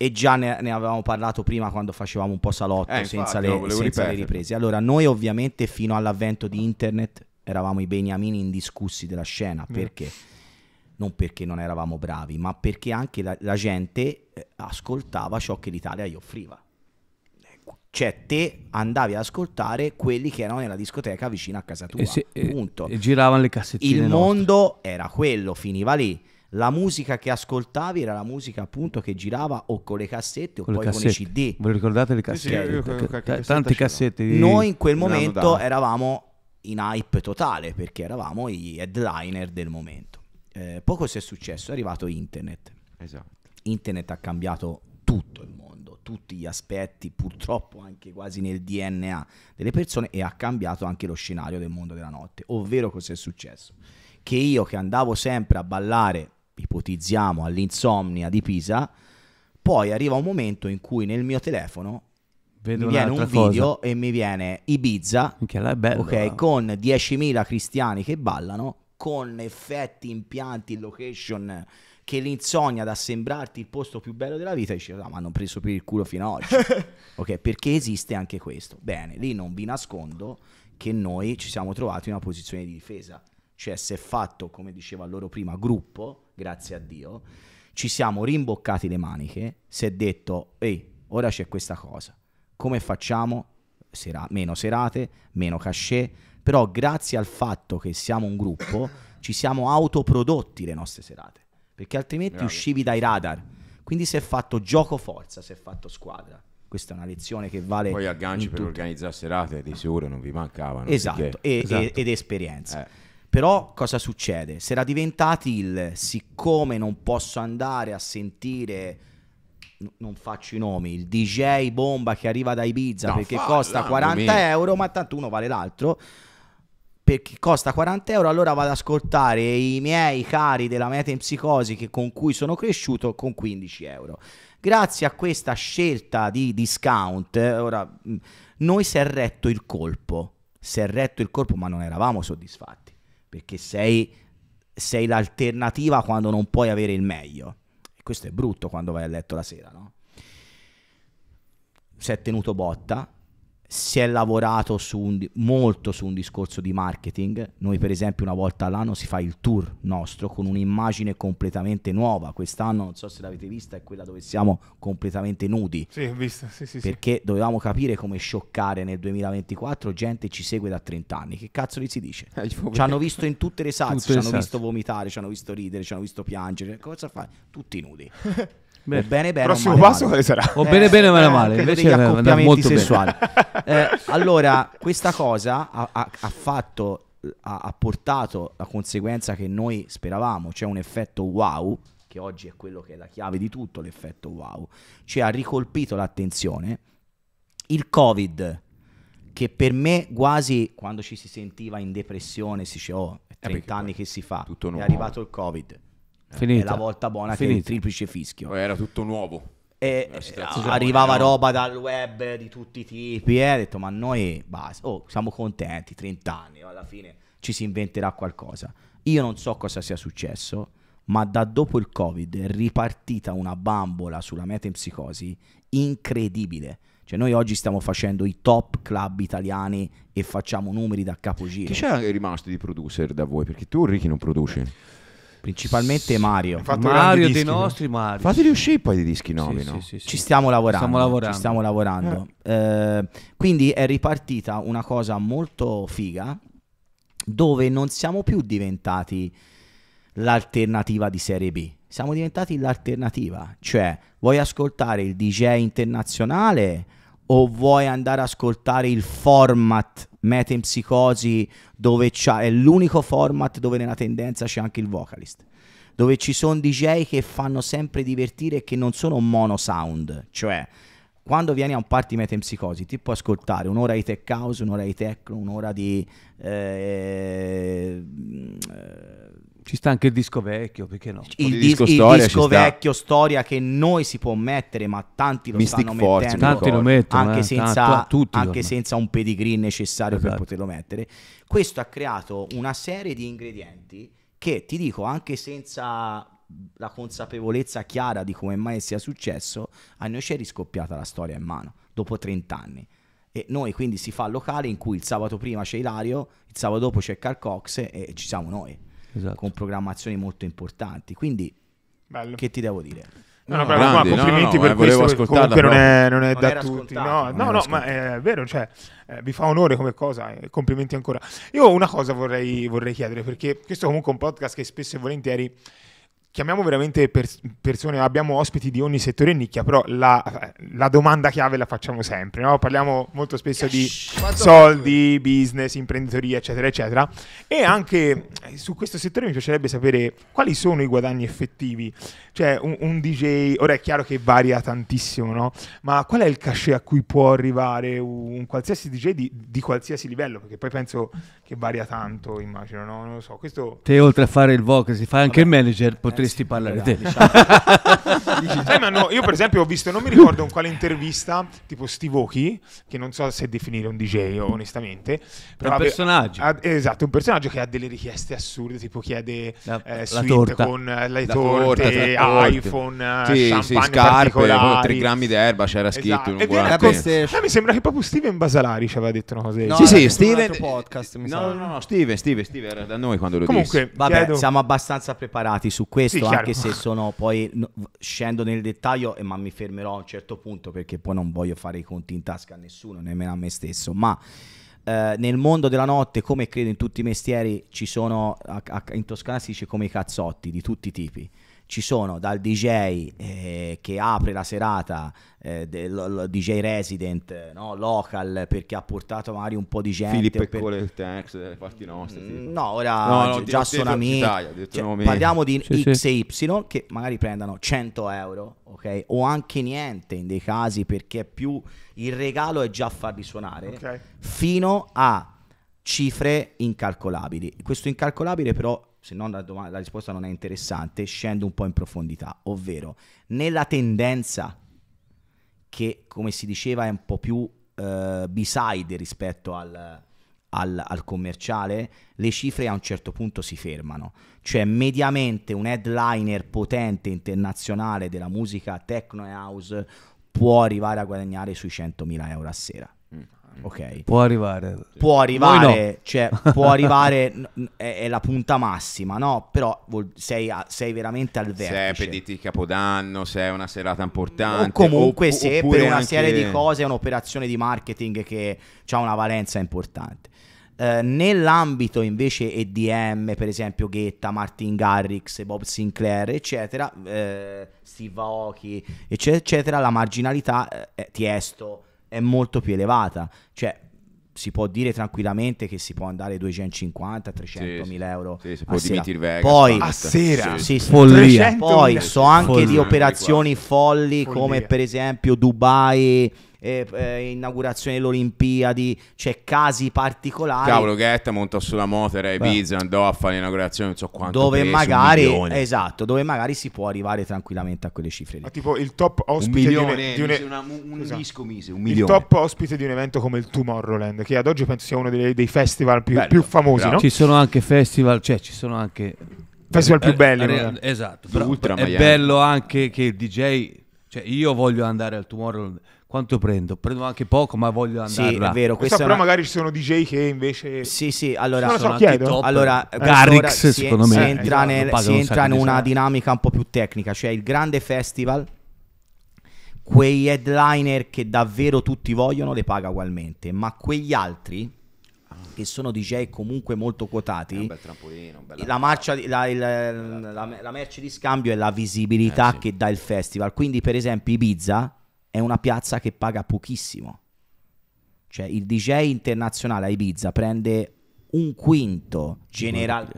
E già ne, ne avevamo parlato prima quando facevamo un po' salotto eh, senza, infatti, le, senza le riprese. Allora, noi ovviamente fino all'avvento di internet eravamo i beniamini indiscussi della scena. Mm. Perché? non perché non eravamo bravi, ma perché anche la, la gente eh, ascoltava ciò che l'Italia gli offriva. Cioè, te andavi ad ascoltare quelli che erano nella discoteca vicino a casa tua. E, se, e, e giravano le cassettine. Il mondo era quello, finiva lì. La musica che ascoltavi era la musica appunto che girava o con le cassette o con poi cassette. con i CD. Voi ricordate le cassette? Sì, sì, io, cassette tante cassette. Di... Noi in quel momento eravamo in hype totale perché eravamo i headliner del momento eh, poco si è successo, è arrivato internet. Esatto. Internet ha cambiato tutto il mondo, tutti gli aspetti, purtroppo anche quasi nel DNA delle persone e ha cambiato anche lo scenario del mondo della notte. Ovvero cosa è successo? Che io che andavo sempre a ballare, ipotizziamo, all'insomnia di Pisa, poi arriva un momento in cui nel mio telefono Vedo mi viene un video cosa. e mi viene Ibiza, okay, bello, okay, eh. con 10.000 cristiani che ballano con effetti, impianti, location che l'insonnia da sembrarti il posto più bello della vita dici, ah, ma hanno preso per il culo fino ad oggi. ok, perché esiste anche questo. Bene, lì non vi nascondo che noi ci siamo trovati in una posizione di difesa. Cioè, si è fatto, come diceva loro prima, gruppo, grazie a Dio, ci siamo rimboccati le maniche, si è detto, ehi, ora c'è questa cosa. Come facciamo? Sera- meno serate, meno cachet, però grazie al fatto che siamo un gruppo ci siamo autoprodotti le nostre serate, perché altrimenti Bravi. uscivi dai radar. Quindi si è fatto gioco forza, si è fatto squadra. Questa è una lezione che vale. Poi agganci per tutto. organizzare serate di sicuro non vi mancavano. Esatto, perché... e, esatto. ed esperienza. Eh. Però cosa succede? Si era diventati il siccome non posso andare a sentire non faccio i nomi, il DJ bomba che arriva da Ibiza no, perché fa, costa 40 euro, ma tanto uno vale l'altro perché costa 40 euro, allora vado ad ascoltare i miei cari della meta in psicosi che, con cui sono cresciuto con 15 euro. Grazie a questa scelta di discount, eh, ora, mm, noi si è retto il colpo, si è retto il colpo, ma non eravamo soddisfatti, perché sei, sei l'alternativa quando non puoi avere il meglio. E questo è brutto quando vai a letto la sera, no? Si è tenuto botta, si è lavorato su un, molto su un discorso di marketing. Noi, per esempio, una volta all'anno si fa il tour nostro con un'immagine completamente nuova. Quest'anno, non so se l'avete vista, è quella dove siamo completamente nudi. Sì, visto. sì, sì. Perché sì. dovevamo capire come scioccare nel 2024 gente ci segue da 30 anni. Che cazzo gli si dice? Eh, ci hanno visto in tutte le salse, ci hanno visto vomitare, ci hanno visto ridere, ci hanno visto piangere. Cosa fai? Tutti nudi. Bene. O bene bene. Prossimo male, passo quale sarà? O bene bene male eh, male. Eh, Invece degli accoppiamenti sessuali. eh, allora, questa cosa ha, ha, ha fatto, ha, ha, portato la conseguenza che noi speravamo, cioè un effetto wow, che oggi è quello che è la chiave di tutto, l'effetto wow. Cioè ha ricolpito l'attenzione. Il Covid, che per me quasi quando ci si sentiva in depressione si dice oh, è 30 eh, anni che si fa, è arrivato il Covid eh, Finita. È la volta buona Finita. che il triplice fischio. Era tutto nuovo. E eh, arrivava no. roba dal web di tutti i tipi. E eh. ha detto: Ma noi basta, oh, siamo contenti. 30 anni alla fine ci si inventerà qualcosa. Io non so cosa sia successo, ma da dopo il COVID è ripartita una bambola sulla metempsicosi incredibile. Cioè, noi oggi stiamo facendo i top club italiani e facciamo numeri da capogiro. Chi c'è rimasto di producer da voi? Perché tu, Ricky, non produci. Principalmente Mario. Mario dei nostri Mario. Fateli uscire poi dei dischi nuovi, sì, no? Sì, sì, ci stiamo lavorando. Stiamo lavorando. Ci stiamo lavorando. Eh. Eh, quindi è ripartita una cosa molto figa dove non siamo più diventati l'alternativa di Serie B. Siamo diventati l'alternativa, cioè vuoi ascoltare il DJ internazionale o vuoi andare ad ascoltare il format metempsicosi in Psicosi, è l'unico format dove nella tendenza c'è anche il vocalist. Dove ci sono DJ che fanno sempre divertire e che non sono mono sound, cioè quando vieni a un party metempsicosi ti puoi ascoltare un'ora di tech house, un'ora di techno, un'ora di eh, ci sta anche il disco vecchio, perché no? Il, disco, il storia, disco vecchio, storia che noi si può mettere, ma tanti lo Mystic stanno Force, mettendo. Tanti lo mettono, anche, eh, senza, tanto, anche senza, un pedigree necessario esatto. per poterlo mettere. Questo ha creato una serie di ingredienti che, ti dico, anche senza la consapevolezza chiara di come mai sia successo, a noi ci è riscoppiata la storia in mano, dopo 30 anni. E noi quindi si fa il locale in cui il sabato prima c'è Ilario, il sabato dopo c'è Carcox e ci siamo noi esatto. con programmazioni molto importanti. Quindi, Bello. che ti devo dire? No, no, bravo, grande, ma complimenti no, no, per eh, questo, comunque non è, non è non da tutti. No, no, no ma è vero, cioè, eh, vi fa onore come cosa, eh, complimenti ancora. Io una cosa vorrei, vorrei chiedere, perché questo è comunque un podcast che spesso e volentieri chiamiamo veramente pers- persone, abbiamo ospiti di ogni settore in nicchia, però la, la domanda chiave la facciamo sempre, no? parliamo molto spesso Cash. di Quanto soldi, business, imprenditoria, eccetera, eccetera. E anche eh, su questo settore mi piacerebbe sapere quali sono i guadagni effettivi. Cioè un, un DJ, ora è chiaro che varia tantissimo, no? ma qual è il cachet a cui può arrivare un qualsiasi DJ di, di qualsiasi livello? Perché poi penso che varia tanto, immagino, no? non lo so. Questo... Te oltre a fare il VOC, si fa anche Vabbè. il manager, potresti dovresti parlare te. Diciamo. eh, ma no, io per esempio ho visto, non mi ricordo in quale intervista, tipo Steve Oki, che non so se definire un DJ onestamente. Però un ave- personaggio. Ad, esatto, un personaggio che ha delle richieste assurde, tipo chiede la, eh, la torta. con le la torte, torta, iPhone, sì, eh, sì, scarpe, grammi d'erba, c'era scritto. Esatto. E viene con, eh, mi sembra che proprio Steven Basalari ci aveva detto una cosa. No, sì, sì, Steven... podcast, mi no, sa. no, no, Steven, Steven, Steven era da noi quando lo Comunque, disse. Vabbè, chiedo... siamo abbastanza preparati su questo questo, sì, anche se sono poi scendo nel dettaglio, ma mi fermerò a un certo punto perché poi non voglio fare i conti in tasca a nessuno, nemmeno a me stesso. Ma eh, nel mondo della notte, come credo in tutti i mestieri, ci sono a, a, in Toscana si dice come i cazzotti di tutti i tipi ci sono dal DJ eh, che apre la serata, eh, del, DJ resident, eh, no? local, perché ha portato magari un po' di gente. Filippo per... Cole il Tex, delle parti nostre. Tipo. Mm, no, ora no, no, già sono amici. Cioè, parliamo di sì, X sì. e Y che magari prendano 100 euro, ok? O anche niente in dei casi perché è più il regalo è già farli suonare okay. fino a cifre incalcolabili. Questo incalcolabile però se non la, dom- la risposta non è interessante, scendo un po' in profondità, ovvero nella tendenza che come si diceva è un po' più uh, eh, beside rispetto al, al, al, commerciale, le cifre a un certo punto si fermano. Cioè, mediamente un headliner potente internazionale della musica techno e house può arrivare a guadagnare sui 100.000 euro a sera ok? Può arrivare. Può arrivare, no. cioè, può arrivare, è, è, la punta massima, no? Però sei, a, sei veramente al vertice. Se è pediti il Capodanno, se è una serata importante. O comunque o, se per una anche... serie di cose è un'operazione di marketing che ha una valenza importante. Uh, nell'ambito invece EDM, per esempio Ghetta, Martin Garrix, Bob Sinclair, eccetera, uh, Steve Aoki, eccetera, eccetera, la marginalità, uh, eh, Tiesto, è molto più elevata. Cioè, si può dire tranquillamente che si può andare 250 300 sì, mila euro sì, a, sera. Vegas, poi, a sera sì, follia poi so anche follia. di operazioni folli follia. come per esempio Dubai eh, eh, inaugurazione delle Olimpiadi, cioè casi particolari. Cavolo, Ghetta montò sulla moto, e Ibiza, andò a fare l'inaugurazione, non so quanto. Dove preso, magari, esatto, dove magari si può arrivare tranquillamente a quelle cifre lì. Ma tipo il top ospite un milione, di un, esatto. disco ospite di un evento come il Tomorrowland, che ad oggi penso sia uno dei, dei festival più, Bello, più famosi, no? Ci sono anche festival, cioè ci sono anche festival più eh, belli. eh, esatto, però, è bello anche che il DJ, cioè io voglio andare al Tomorrowland quanto prendo? Prendo anche poco, ma voglio andare. Sì, là. è vero. Questa però una... magari ci sono DJ che invece. Sì, sì. Allora, sono, sono anche top. allora Garrix, si, secondo si me, si entra, eh, nel, esatto, si entra in una dinamica un po' più tecnica, cioè il grande festival. Quei headliner che davvero tutti vogliono le paga ugualmente, ma quegli altri che sono DJ comunque molto quotati, la, marcia, la, il, la, la, merce di scambio è la visibilità eh, sì. che dà il festival. Quindi, per esempio, Ibiza è una piazza che paga pochissimo. Cioè il DJ internazionale a Ibiza prende un quinto general-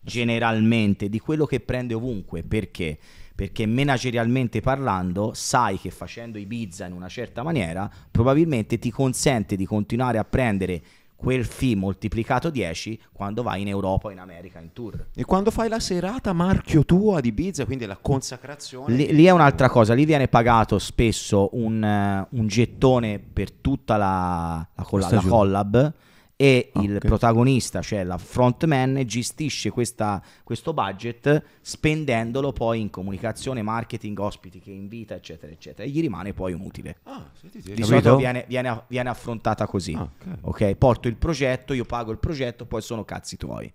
generalmente di quello che prende ovunque. Perché? Perché managerialmente parlando sai che facendo Ibiza in una certa maniera probabilmente ti consente di continuare a prendere quel fee moltiplicato 10 quando vai in Europa, o in America, in tour. E quando fai la serata marchio tuo ad Ibiza, quindi la consacrazione... Lì, lì è un'altra cosa, lì viene pagato spesso un, eh, un gettone per tutta la, la, colla, la collab e ah, okay. il protagonista, cioè la frontman, gestisce questa, questo budget spendendolo poi in comunicazione, marketing, ospiti che invita, eccetera, eccetera, e gli rimane poi un utile. Ah, Di solito viene, viene, viene affrontata così. Ah, okay. ok, porto il progetto, io pago il progetto, poi sono cazzi tuoi.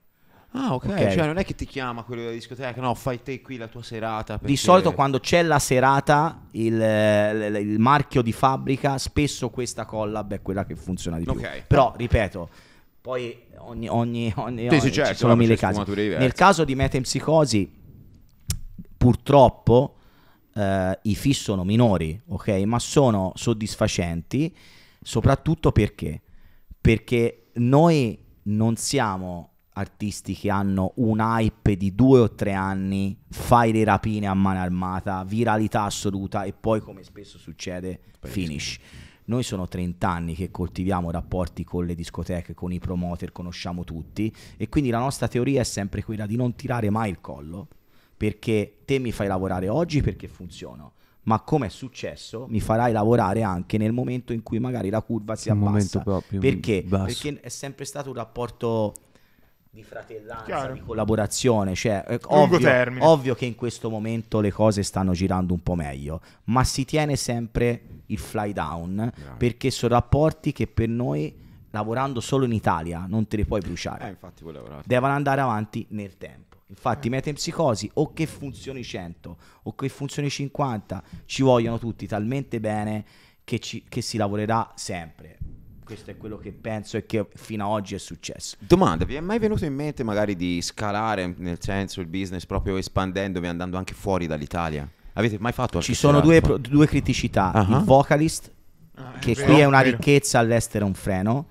Ah, ok. Cioè, non è che ti chiama quello della discoteca, no, fai te qui la tua serata. Perché... Di solito quando c'è la serata, il, il, il, marchio di fabbrica, spesso questa collab è quella che funziona di più. Okay. Però, ripeto, poi ogni, ogni, ogni, sì, sì, certo, sono mille casi. Nel caso di metempsicosi, purtroppo eh, i FI sono minori, ok? Ma sono soddisfacenti, soprattutto perché? Perché noi non siamo artisti che hanno un hype di due o tre anni, fai le rapine a mano armata, viralità assoluta e poi, come spesso succede, finish. Noi sono 30 anni che coltiviamo rapporti con le discoteche, con i promoter, conosciamo tutti e quindi la nostra teoria è sempre quella di non tirare mai il collo perché te mi fai lavorare oggi perché funziono ma come è successo mi farai lavorare anche nel momento in cui magari la curva si abbassa perché? perché? è sempre stato un rapporto di fratellanza, Chiaro. di collaborazione. Cioè, eh, ovvio, ovvio, che in questo momento le cose stanno girando un po' meglio, ma si tiene sempre il fly down yeah. perché sono rapporti che per noi lavorando solo in Italia non te li puoi bruciare. Eh, Devono andare avanti nel tempo. Infatti, eh. metempsicosi o che funzioni 100 o che funzioni 50 ci vogliono tutti talmente bene che, ci, che si lavorerà sempre questo è quello che penso e che fino ad oggi è successo. Domanda, vi è mai venuto in mente magari di scalare nel senso il business proprio espandendovi, andando anche fuori dall'Italia? Avete mai fatto? Ci sono due, pro, due, criticità, uh -huh. il ah, ah. vocalist, ah, che vero, qui è una vero. ricchezza, all'estero è un freno,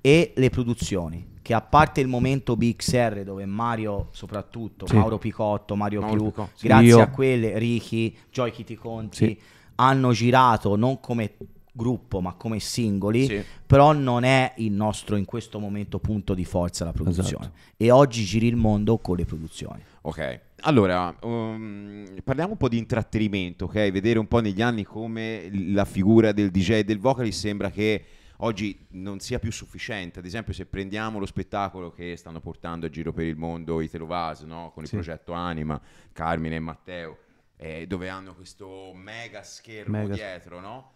e le produzioni che a parte il momento BXR dove Mario soprattutto, sì. Mauro Picotto, Mario Mauro Più, Picotto. grazie Io. a quelle, Ricky, Joy Kitty Conti, sì. hanno girato non come gruppo ma come singoli sì. però non è il nostro in questo momento punto di forza la produzione esatto. e oggi giri il mondo con le produzioni ok allora um, parliamo un po' di intrattenimento ok vedere un po' negli anni come la figura del DJ e del vocalist sembra che oggi non sia più sufficiente. Ad esempio, se prendiamo lo spettacolo che stanno portando a giro per il mondo i Telovas, no? con il sì. progetto Anima, Carmine e Matteo, eh, dove hanno questo mega schermo mega. dietro, no?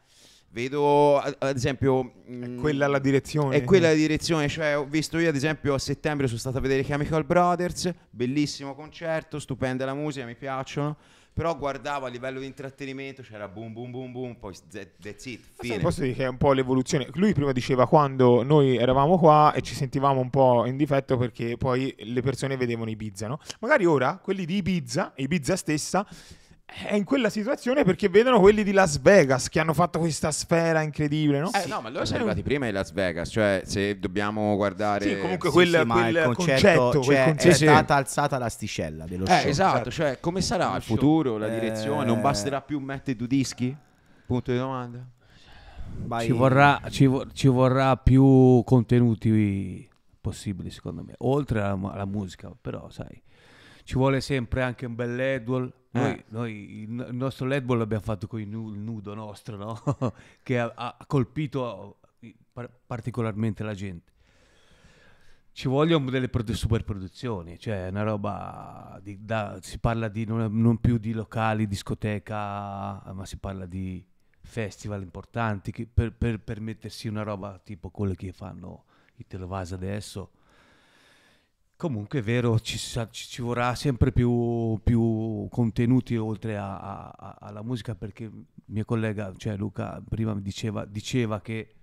Vedo ad esempio. È mm, quella la direzione. È quella la direzione. Cioè, ho visto io, ad esempio, a settembre sono stato a vedere Chemical Brothers. Bellissimo concerto, stupenda la musica, mi piacciono. Però guardavo a livello di intrattenimento, c'era boom boom boom boom, poi that's it, fine. Posso dire che è un po' l'evoluzione. Lui prima diceva quando noi eravamo qua e ci sentivamo un po' in difetto perché poi le persone vedevano Ibiza, no? Magari ora quelli di Ibiza, Ibiza stessa, è in quella situazione perché vedono quelli di Las Vegas che hanno fatto questa sfera incredibile, no? Eh, sì. no, ma loro sono arrivati prima di Las Vegas, cioè se dobbiamo guardare... Sì, comunque sì, quel, sì, quel concetto, concetto, cioè, quel concetto, è stata alzata l'asticella dello eh, show. Esatto, certo. cioè come sarà il, futuro, la direzione, eh... non basterà più mettere due dischi? Punto di domanda. Ci vorrà, ci, vor- ci vorrà, più contenuti possibili secondo me, oltre alla, alla musica, però sai, ci vuole sempre anche un bel edwell noi, eh. noi il, il, nostro Ledball l'abbiamo fatto con il, nudo nostro, no? che ha, ha colpito par- particolarmente la gente. Ci vogliono delle super produzioni, cioè una roba di, da, si parla di non, non, più di locali, discoteca, ma si parla di festival importanti per, per, per mettersi una roba tipo quelle che fanno i Televasa adesso Comunque è vero, ci, ci vorrà sempre più, più contenuti oltre a, a, alla musica perché mio collega, cioè Luca, prima diceva, diceva che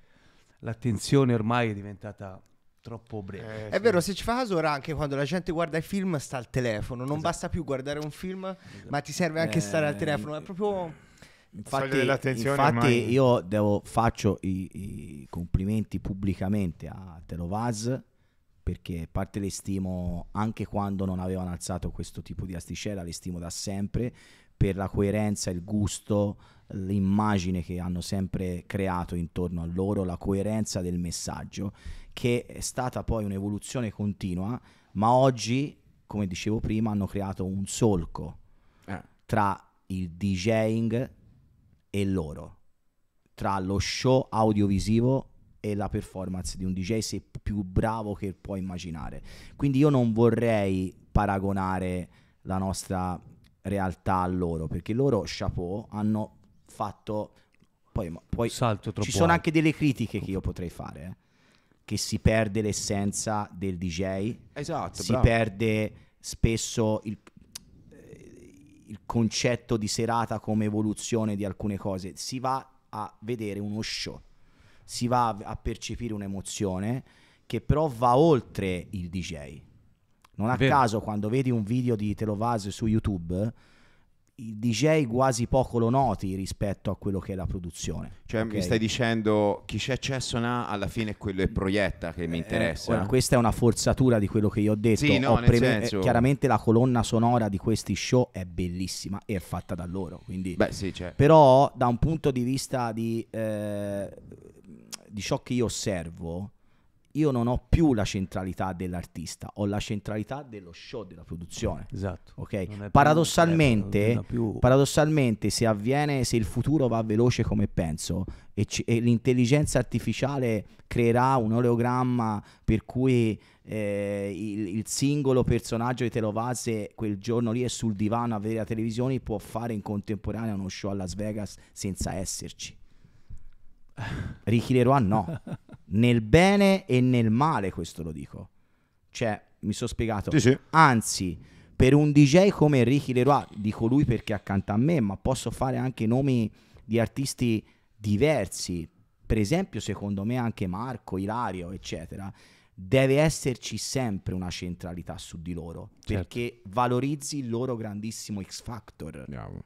l'attenzione ormai è diventata troppo breve. Eh, è vero, se ci fa caso ora anche quando la gente guarda i film sta al telefono, non esatto. basta più guardare un film, esatto. ma ti serve anche eh, stare al telefono, è proprio... Infatti, infatti io devo, faccio i, i, complimenti pubblicamente a Telovaz perché a parte le stimo anche quando non avevano alzato questo tipo di asticella, le stimo da sempre per la coerenza, il gusto, l'immagine che hanno sempre creato intorno a loro, la coerenza del messaggio, che è stata poi un'evoluzione continua, ma oggi, come dicevo prima, hanno creato un solco eh. tra il DJing e loro, tra lo show audiovisivo e la performance di un DJ se più bravo che puoi immaginare. Quindi io non vorrei paragonare la nostra realtà a loro, perché loro, chapeau, hanno fatto... Poi, poi Salto ci sono alto. anche delle critiche che io potrei fare, eh? che si perde l'essenza del DJ, esatto, si bravo. perde spesso il, il concetto di serata come evoluzione di alcune cose, si va a vedere uno show si va a percepire un'emozione che però va oltre il DJ. Non a Vero. caso quando vedi un video di Telovaz su YouTube, il DJ quasi poco lo noti rispetto a quello che è la produzione. Cioè okay? mi stai dicendo chi c'è c'è suona alla fine quello è proietta che mi eh, interessa. Eh, ora, questa è una forzatura di quello che io ho detto. Sì, no, ho preme- senso... Eh, chiaramente la colonna sonora di questi show è bellissima e è fatta da loro. Quindi... Beh, sì, certo. Però da un punto di vista di... Eh, di ciò che io osservo, io non ho più la centralità dell'artista, ho la centralità dello show, della produzione. Esatto. Okay? Paradossalmente, più... paradossalmente, se avviene, se il futuro va veloce come penso e, c- e l'intelligenza artificiale creerà un oleogramma per cui eh, il, il, singolo personaggio di Telovase quel giorno lì è sul divano a vedere la televisione può fare in contemporanea uno show a Las Vegas senza esserci. Ricky Leroy no. nel bene e nel male questo lo dico. Cioè, mi sono spiegato. Sì, sì. Anzi, per un DJ come Ricky Leroy, dico lui perché è accanto a me, ma posso fare anche nomi di artisti diversi. Per esempio, secondo me anche Marco, Ilario, eccetera. Deve esserci sempre una centralità su di loro certo. perché valorizzi il loro grandissimo X Factor. Andiamo.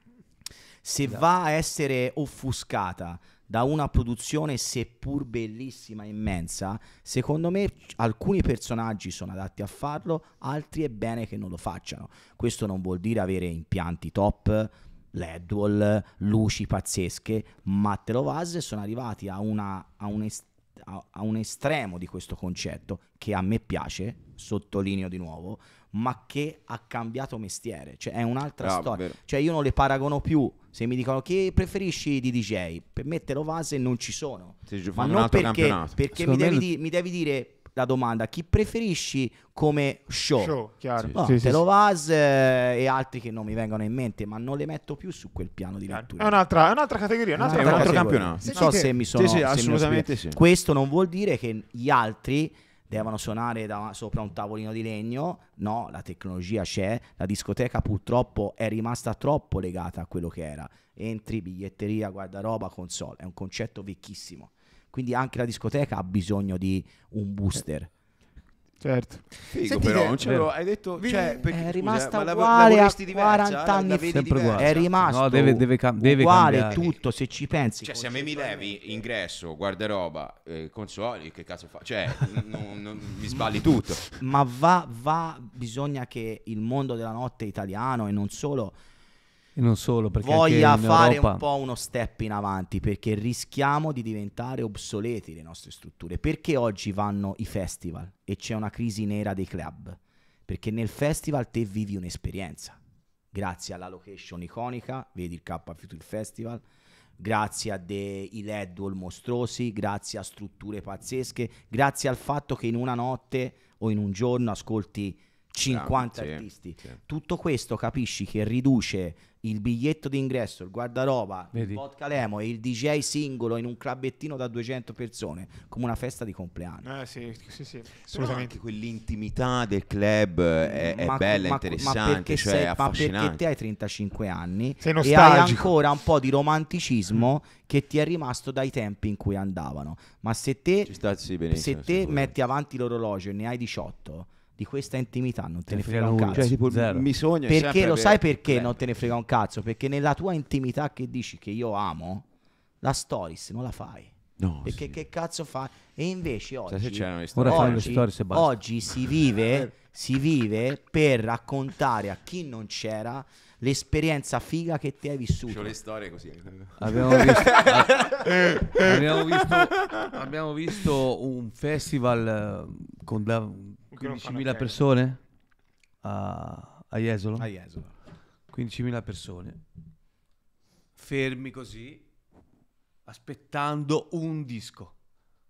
Se Andiamo. Esatto. va a essere offuscata da una produzione seppur bellissima, immensa, secondo me alcuni personaggi sono adatti a farlo, altri è bene che non lo facciano. Questo non vuol dire avere impianti top, LED luci pazzesche, ma Telovaz sono arrivati a, una, a, un est- a, a un estremo di questo concetto che a me piace, sottolineo di nuovo, ma che ha cambiato mestiere, cioè è un'altra ah, storia. Vero. Cioè io non le paragono più. Se mi dicono che preferisci di DJ, per me Telovase non ci sono. ma non perché, perché mi, devi di, mi devi dire la domanda chi preferisci come show, show chiaro. Sì. No, sì, sì, Vaz, eh, e altri che non mi vengono in mente ma non le metto più su quel piano di lettura è un'altra, è un'altra categoria un'altra è un altro campionato non so se mi sono, se assolutamente sì. questo non vuol dire che gli altri devono suonare da, sopra un tavolino di legno. No, la tecnologia c'è, la discoteca purtroppo è rimasta troppo legata a quello che era. Entri, biglietteria, guardaroba, console, è un concetto vecchissimo. Quindi anche la discoteca ha bisogno di un booster Certo. Figo Sentite, però, non ce hai detto, cioè, perché, è rimasta scusa, uguale la, la a 40 anni fa, È rimasto no, deve, deve cam- deve uguale cambiare. tutto, se ci pensi. Cioè, se a me mi levi ingresso, guarderoba, eh, consoli, che cazzo fa? Cioè, non, non, mi sbagli tutto. Ma va, va, bisogna che il mondo della notte italiano e non solo e non solo, perché voglia fare Europa... un po' uno step in avanti, perché rischiamo di diventare obsoleti le nostre strutture. Perché oggi vanno i festival e c'è una crisi nera dei club? Perché nel festival te vivi un'esperienza. Grazie alla location iconica, vedi il K Future Festival, grazie a dei LED wall mostruosi, grazie a strutture pazzesche, grazie al fatto che in una notte o in un giorno ascolti 50 ah, sì, artisti. Sì. Tutto questo capisci che riduce il biglietto d'ingresso, il guardaroba, Vedi. il vodka lemo e il DJ singolo in un clubettino da 200 persone, come una festa di compleanno. Eh sì, sì, sì, assolutamente. quell'intimità del club è, è ma, bella, ma, interessante, ma perché, cioè, sei, ma perché te hai 35 anni e hai ancora un po' di romanticismo mm. che ti è rimasto dai tempi in cui andavano. Ma se te, se te metti avanti l'orologio e ne hai 18 di questa intimità non te, te ne frega, frega un cazzo. Cioè, tipo, Zero. mi sogno perché lo sai perché sempre. non te ne frega un cazzo? Perché nella tua intimità che dici che io amo, la stories non la fai. No, perché sì. che cazzo fai? E invece cioè, oggi, sì, oggi, oggi si, vive, si vive per raccontare a chi non c'era l'esperienza figa che ti hai vissuto. C'ho le storie così. Abbiamo visto, eh, abbiamo visto, abbiamo visto un festival eh, con 15.000 persone a, a Jesolo? A Jesolo. 15.000 persone fermi così aspettando un disco.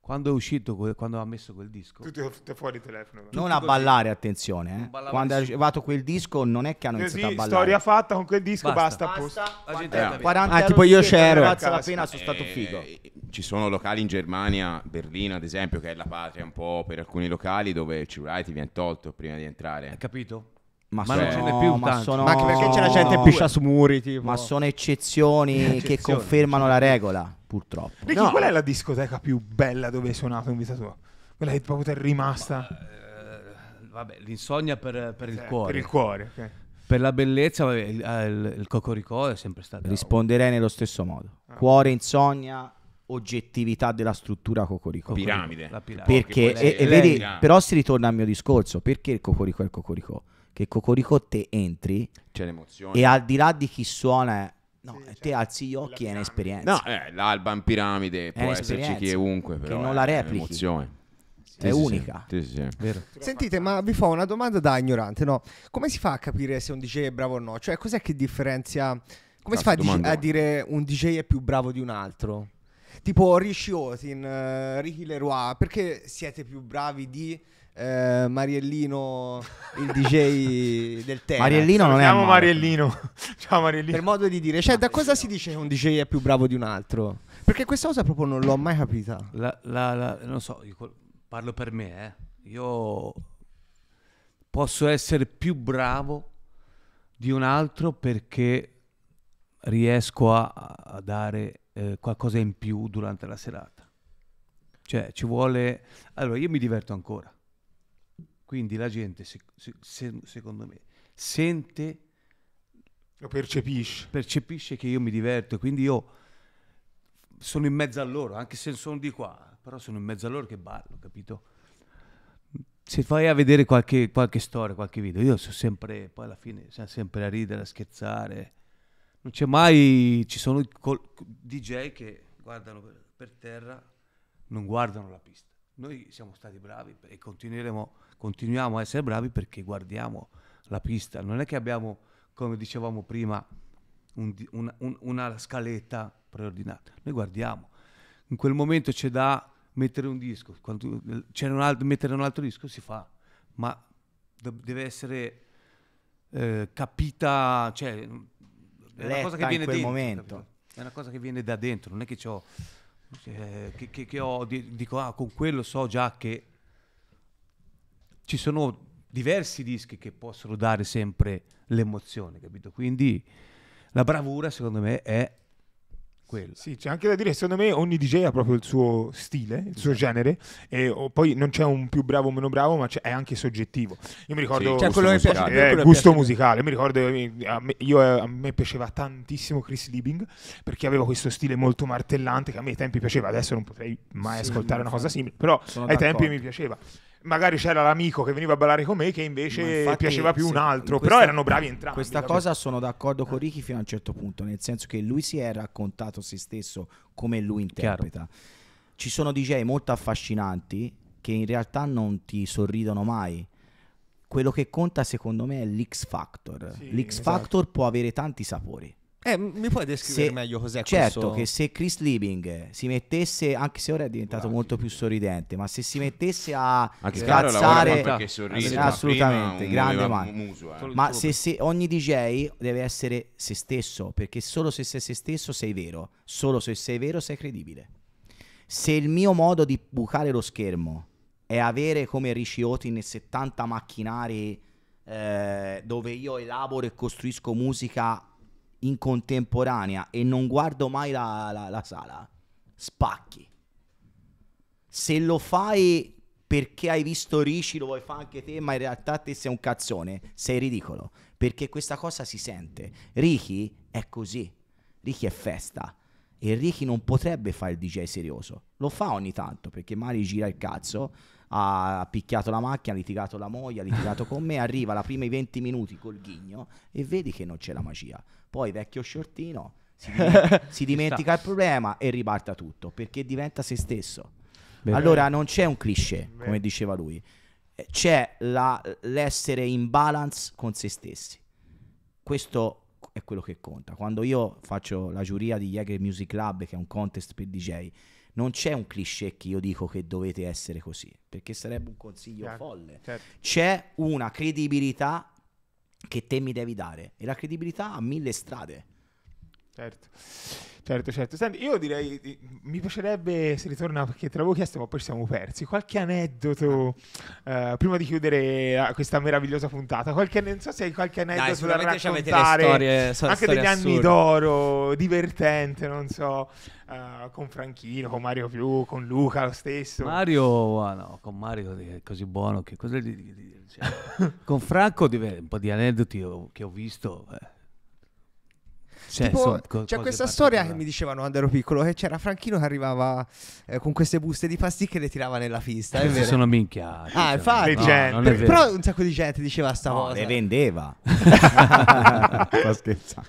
Quando è uscito, quando ha messo quel disco, tutti, tutti fuori il telefono. Tutto non a ballare, attenzione. Eh. Quando è arrivato quel disco, non è che hanno Così, iniziato a ballare. storia fatta con quel disco, basta. basta, basta. basta. Eh, 40 eh. ah, tipo io c'ero. Grazie alla pena, sono eh, stato figo. Eh, ci sono locali in Germania, Berlino ad esempio, che è la patria un po' per alcuni locali dove il copyright ti viene tolto prima di entrare. Hai capito? Ma, ma sono, non ce n'è più ma, sono, ma anche perché c'è la gente piscia su muri tipo. ma sono eccezioni, eccezioni che confermano la regola purtroppo Ricky no. qual è la discoteca più bella dove hai suonato in vita tua? quella che proprio ti è rimasta uh, vabbè l'insonnia per, per il eh, cuore per il cuore ok. per la bellezza ah, il, il, il, cocoricò è sempre stato risponderei nello stesso modo ah. cuore insonnia oggettività della struttura Cocorico. Piramide. piramide. Perché, e, e vedi, però si ritorna al mio discorso, perché il Cocorico è il Cocorico? Che Cocorico te entri C'è l'emozione. e al di là di chi suona... No, sì, te certo. alzi gli occhi è un'esperienza. No, eh, l'alba in piramide può esserci chiunque, però che non la replichi. Sì, è sì, unica. Sì, Sentite, ma vi fa una domanda da ignorante, no? Come si fa a capire se un DJ è bravo o no? Cioè, cos'è che differenzia... Come Cazzo, si fa a, dic- a dire un DJ è più bravo di un altro? tipo Rishi Otin, uh, eh, Ricky Leroy, perché siete più bravi di eh, Mariellino, il DJ del Tena. Mariellino non è Marco. Mariellino. Ciao Mariellino. Per modo di dire, cioè da cosa si dice che un DJ è più bravo di un altro? Perché questa cosa proprio non l'ho mai capita. La, la, la, non so, parlo per me, eh. Io posso essere più bravo di un altro perché riesco a, a dare eh, qualcosa in più durante la serata. Cioè ci vuole... Allora io mi diverto ancora. Quindi la gente, se, se, secondo me, sente... Lo percepisce. Percepisce che io mi diverto, quindi io sono in mezzo a loro, anche se sono di qua, però sono in mezzo a loro che ballo, capito? Se fai a vedere qualche, qualche storia, qualche video, io sono sempre, poi alla fine, siamo sempre a ridere, a scherzare, non c'è mai, ci sono col, DJ che guardano per, per terra, non guardano la pista. Noi siamo stati bravi e continueremo, continuiamo a essere bravi perché guardiamo la pista. Non è che abbiamo, come dicevamo prima, un, un, un, una scaletta preordinata. Noi guardiamo. In quel momento c'è da mettere un disco, quando c'è un altro, mettere un altro disco si fa, ma deve essere eh, capita, cioè letta in quel dentro, momento. Capito? È una cosa che viene da dentro, non è che, ho, eh, che, che, che ho dico, ah, con quello so già che ci sono diversi dischi che possono dare sempre l'emozione, capito? Quindi la bravura, secondo me, è quella. Sì, c'è anche da dire, secondo me ogni DJ ha proprio il suo stile, il suo esatto. genere, e oh, poi non c'è un più bravo o meno bravo, ma è anche soggettivo. Io mi ricordo... Sì, cioè eh, gusto, musicale. Piace, eh, gusto musicale, mi ricordo, eh, a me, io, eh, a me piaceva tantissimo Chris Liebing, perché aveva questo stile molto martellante che a me ai tempi piaceva, adesso non potrei mai sì, ascoltare una cosa simile, però ai d'accordo. tempi mi piaceva magari c'era l'amico che veniva a ballare con me che invece infatti, piaceva più sì, un altro, questa, però erano bravi entrambi. Questa davvero. cosa sono d'accordo eh. con Ricky fino a un certo punto, nel senso che lui si è raccontato se stesso come lui interpreta. Chiaro. Ci sono DJ molto affascinanti che in realtà non ti sorridono mai. Quello che conta secondo me è l'X Factor. Sì, l'X esatto. Factor può avere tanti sapori eh, mi puoi descrivere se, meglio cos'è certo questo? che se Chris Living eh, si mettesse, anche se ora è diventato Bravi. molto più sorridente, ma se si mettesse a anche scazzare, perché sorride, assolutamente, prima, grande mano. Eh. Muso, eh. Ma se, se, ogni DJ deve essere se stesso, perché solo se sei se stesso sei vero, solo se sei vero sei credibile. Se il mio modo di bucare lo schermo è avere come Ricci nel 70 macchinari eh, dove io elaboro e costruisco musica in contemporanea e non guardo mai la, la, la sala, spacchi. Se lo fai perché hai visto Ricci, lo vuoi fare anche te, ma in realtà te sei un cazzone, sei ridicolo, perché questa cosa si sente. Ricci è così, Ricci è festa e Ricci non potrebbe fare il DJ serioso, lo fa ogni tanto perché Mari gira il cazzo, ha picchiato la macchina, ha litigato la moglie, ha litigato con me, arriva la prima i 20 minuti col ghigno e vedi che non c'è la magia. Poi vecchio shortino si, dimentica, si dimentica il problema e riparta tutto perché diventa se stesso. Beh, allora beh. non c'è un cliché, come diceva lui, eh, c'è la, l'essere in balance con se stessi. Questo è quello che conta. Quando io faccio la giuria di Jäger Music Club, che è un contest per DJ, non c'è un cliché che io dico che dovete essere così, perché sarebbe un consiglio certo, folle. Certo. C'è una credibilità che te mi devi dare e la credibilità ha mille strade. Certo, certo, certo. Senti, io direi, mi piacerebbe se ritorna, perché te l'avevo chiesto ma poi ci siamo persi, qualche aneddoto, ah. eh, prima di chiudere eh, questa meravigliosa puntata, qualche, non so se hai qualche aneddoto da raccontare, storie, so, anche degli assurde. anni d'oro, divertente, non so, eh, con Franchino, con Mario Più, con Luca lo stesso. Mario, ah no, con Mario è così buono, che cosa gli, gli, cioè, con Franco un po' di aneddoti che ho visto... Eh cioè, tipo, so, c'è questa storia che mi dicevano quando ero piccolo che c'era Franchino che arrivava eh, con queste buste di pasticche e le tirava nella pista. È sono minchiate. Ah, cioè, infatti. Cioè, no, Però un sacco di gente diceva sta no, cosa. Le vendeva. Sto scherzando.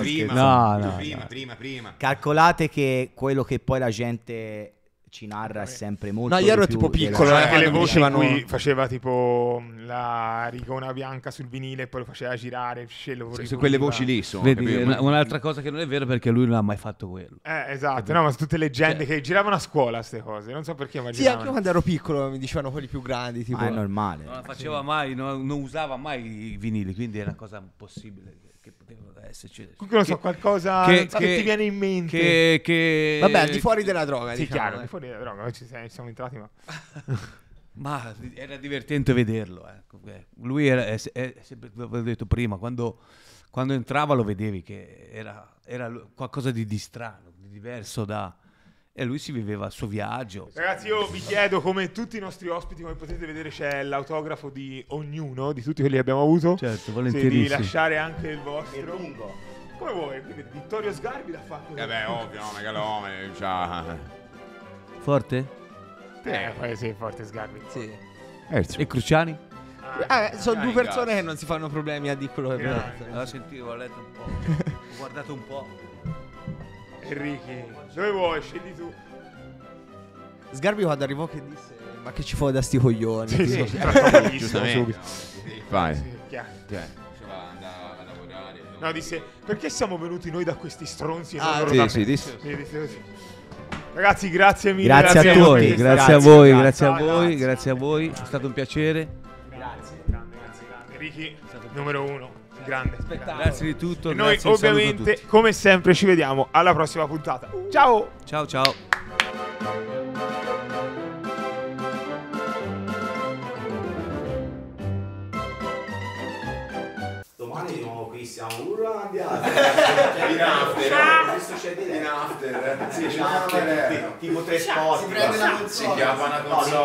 Prima, no, prima, prima, prima. Calcolate che quello che poi la gente ci narra è sempre molto. No, ero tipo piccolo, della... anche eh, le voci vanno... qui faceva tipo mm, la rigona bianca sul vinile e poi lo faceva girare. Cioè, su quelle voci lì sono. Vedi, una, un'altra cosa che non è vera perché lui non ha mai fatto quello. Eh, esatto, no, ma sono tutte leggende cioè... che giravano a scuola queste cose, non so perché. Ma sì, anche quando ero piccolo mi dicevano quelli più grandi. Tipo... Ah, è normale. Non faceva sì. mai, non, non usava mai i vinili, quindi è una cosa impossibile che poteva esserci. Che, so, qualcosa che, che, che, ti viene in mente. Che, che... Vabbè, al di fuori della droga. Sì, diciamo, chiaro, al eh. di fuori della droga, noi ci siamo entrati, ma... ma era divertente vederlo. Eh. Lui era, è, è, sempre, l'ho detto prima, quando, quando entrava lo vedevi che era, era qualcosa di, di strano, di diverso da e lui si viveva il suo viaggio. Ragazzi, io vi chiedo, come tutti i nostri ospiti, come potete vedere, c'è l'autografo di ognuno, di tutti quelli che abbiamo avuto. Certo, volentieri. Di lasciare anche il vostro. Come vuoi, Vittorio Sgarbi l'ha fatto. Eh beh, ovvio, no, megalomane. Forte? Eh, eh sì, forte Sgarbi. Sì. Erzo. Eh, e Cruciani? Ah, eh, sono due persone che non si fanno problemi a quello che dirlo. Allora ah, sentivo, ho letto un po', ho guardato un po'. Enrique, dove vuoi? Scegli tu. Sgarbi quando arrivò che disse ma che ci da sti coglioni. Sì, sì, sì, sì, giustamente. Fai. Sì, chiaro. Cioè, andava No, disse perché siamo venuti noi da questi stronzi? Ah, sì, sì, disse. Ragazzi, grazie mille. Grazie, grazie a voi, grazie a voi, grazie a voi, grazie a voi. È stato un piacere. Grazie, grande, grazie, grande. Ricky, numero uno. Grande. Spettacolo. Grazie di tutto. E noi ovviamente, come sempre, ci vediamo alla prossima puntata. Ciao. Ciao ciao. domani di nuovo qui siamo urla di after in after cioè, che succede in after sì, in tipo tre spot si prende la si chiama una console